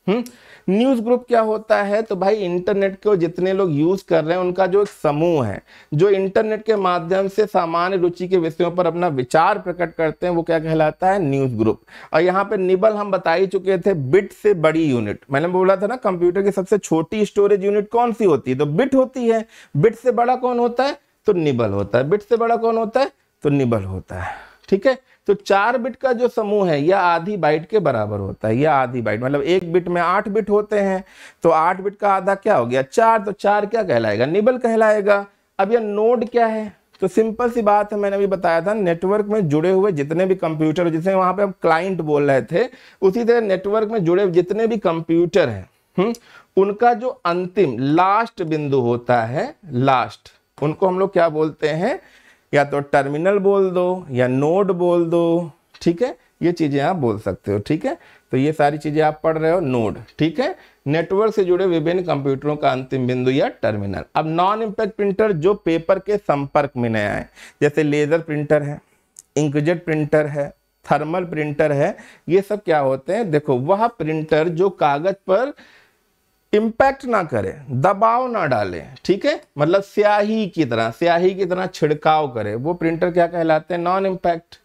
हम्म न्यूज ग्रुप क्या होता है तो भाई इंटरनेट को जितने लोग यूज कर रहे हैं उनका जो एक समूह है जो इंटरनेट के माध्यम से सामान्य रुचि के विषयों पर अपना विचार प्रकट करते हैं वो क्या कहलाता है न्यूज ग्रुप और यहाँ पे निबल हम बता ही चुके थे बिट से बड़ी यूनिट मैंने बोला था ना कंप्यूटर की सबसे छोटी स्टोरेज यूनिट कौन सी होती है तो बिट होती है बिट से बड़ा कौन होता है तो निबल होता है बिट से बड़ा कौन होता है तो निबल होता है ठीक है तो चार बिट का जो समूह है यह आधी बाइट के बराबर होता है यह आधी बाइट मतलब एक बिट में आठ बिट होते हैं तो आठ बिट का आधा क्या हो गया चार तो चार क्या कहलाएगा निबल कहलाएगा अब यह नोड क्या है तो सिंपल सी बात है मैंने अभी बताया था नेटवर्क में जुड़े हुए जितने भी कंप्यूटर जिसे वहां पे हम क्लाइंट बोल रहे थे उसी तरह नेटवर्क में जुड़े जितने भी कंप्यूटर हैं हम्म, उनका जो अंतिम लास्ट बिंदु होता है लास्ट उनको हम लोग क्या बोलते हैं या तो टर्मिनल बोल दो या नोड बोल दो ठीक है ये चीज़ें आप बोल सकते हो ठीक है तो ये सारी चीज़ें आप पढ़ रहे हो नोड ठीक है नेटवर्क से जुड़े विभिन्न कंप्यूटरों का अंतिम बिंदु या टर्मिनल अब नॉन इम्पैक्ट प्रिंटर जो पेपर के संपर्क में नहीं आए जैसे लेज़र प्रिंटर है इंकजेट प्रिंटर है थर्मल प्रिंटर है ये सब क्या होते हैं देखो वह प्रिंटर जो कागज़ पर इम्पैक्ट ना करें दबाव ना डाले ठीक है मतलब स्याही की तरह स्याही की तरह छिड़काव करे वो प्रिंटर क्या कहलाते हैं नॉन इम्पैक्ट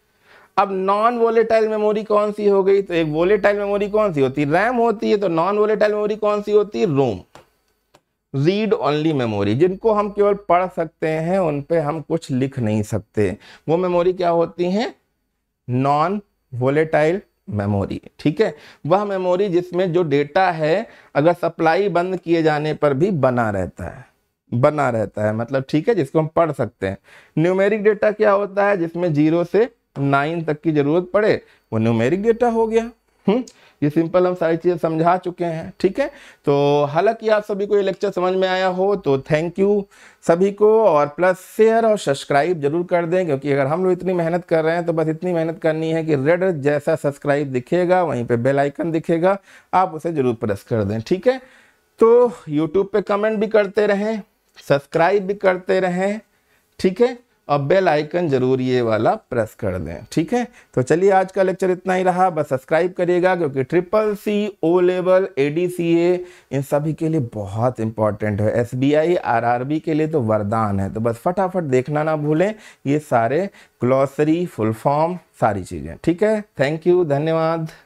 अब नॉन वोलेटाइल मेमोरी कौन सी हो गई तो एक वोलेटाइल मेमोरी कौन सी होती है रैम होती है तो नॉन वोलेटाइल मेमोरी कौन सी होती है रोम रीड ओनली मेमोरी जिनको हम केवल पढ़ सकते हैं उन पे हम कुछ लिख नहीं सकते वो मेमोरी क्या होती है नॉन वोलेटाइल मेमोरी ठीक है वह मेमोरी जिसमें जो डेटा है अगर सप्लाई बंद किए जाने पर भी बना रहता है बना रहता है मतलब ठीक है जिसको हम पढ़ सकते हैं न्यूमेरिक डेटा क्या होता है जिसमें जीरो से नाइन तक की जरूरत पड़े वो न्यूमेरिक डेटा हो गया हम्म ये सिंपल हम सारी चीज़ें समझा चुके हैं ठीक है तो हालांकि आप सभी को ये लेक्चर समझ में आया हो तो थैंक यू सभी को और प्लस शेयर और सब्सक्राइब जरूर कर दें क्योंकि अगर हम लोग इतनी मेहनत कर रहे हैं तो बस इतनी मेहनत करनी है कि रेड जैसा सब्सक्राइब दिखेगा वहीं पर बेल आइकन दिखेगा आप उसे ज़रूर प्रेस कर दें ठीक है तो यूट्यूब पर कमेंट भी करते रहें सब्सक्राइब भी करते रहें ठीक है अब बेल आइकन जरूर ये वाला प्रेस कर दें ठीक है तो चलिए आज का लेक्चर इतना ही रहा बस सब्सक्राइब करिएगा क्योंकि triple C O level A D C A इन सभी के लिए बहुत इंपॉर्टेंट है S B I R R B के लिए तो वरदान है तो बस फटाफट देखना ना भूलें ये सारे ग्लॉसरी फुल फॉर्म सारी चीज़ें ठीक है थैंक यू धन्यवाद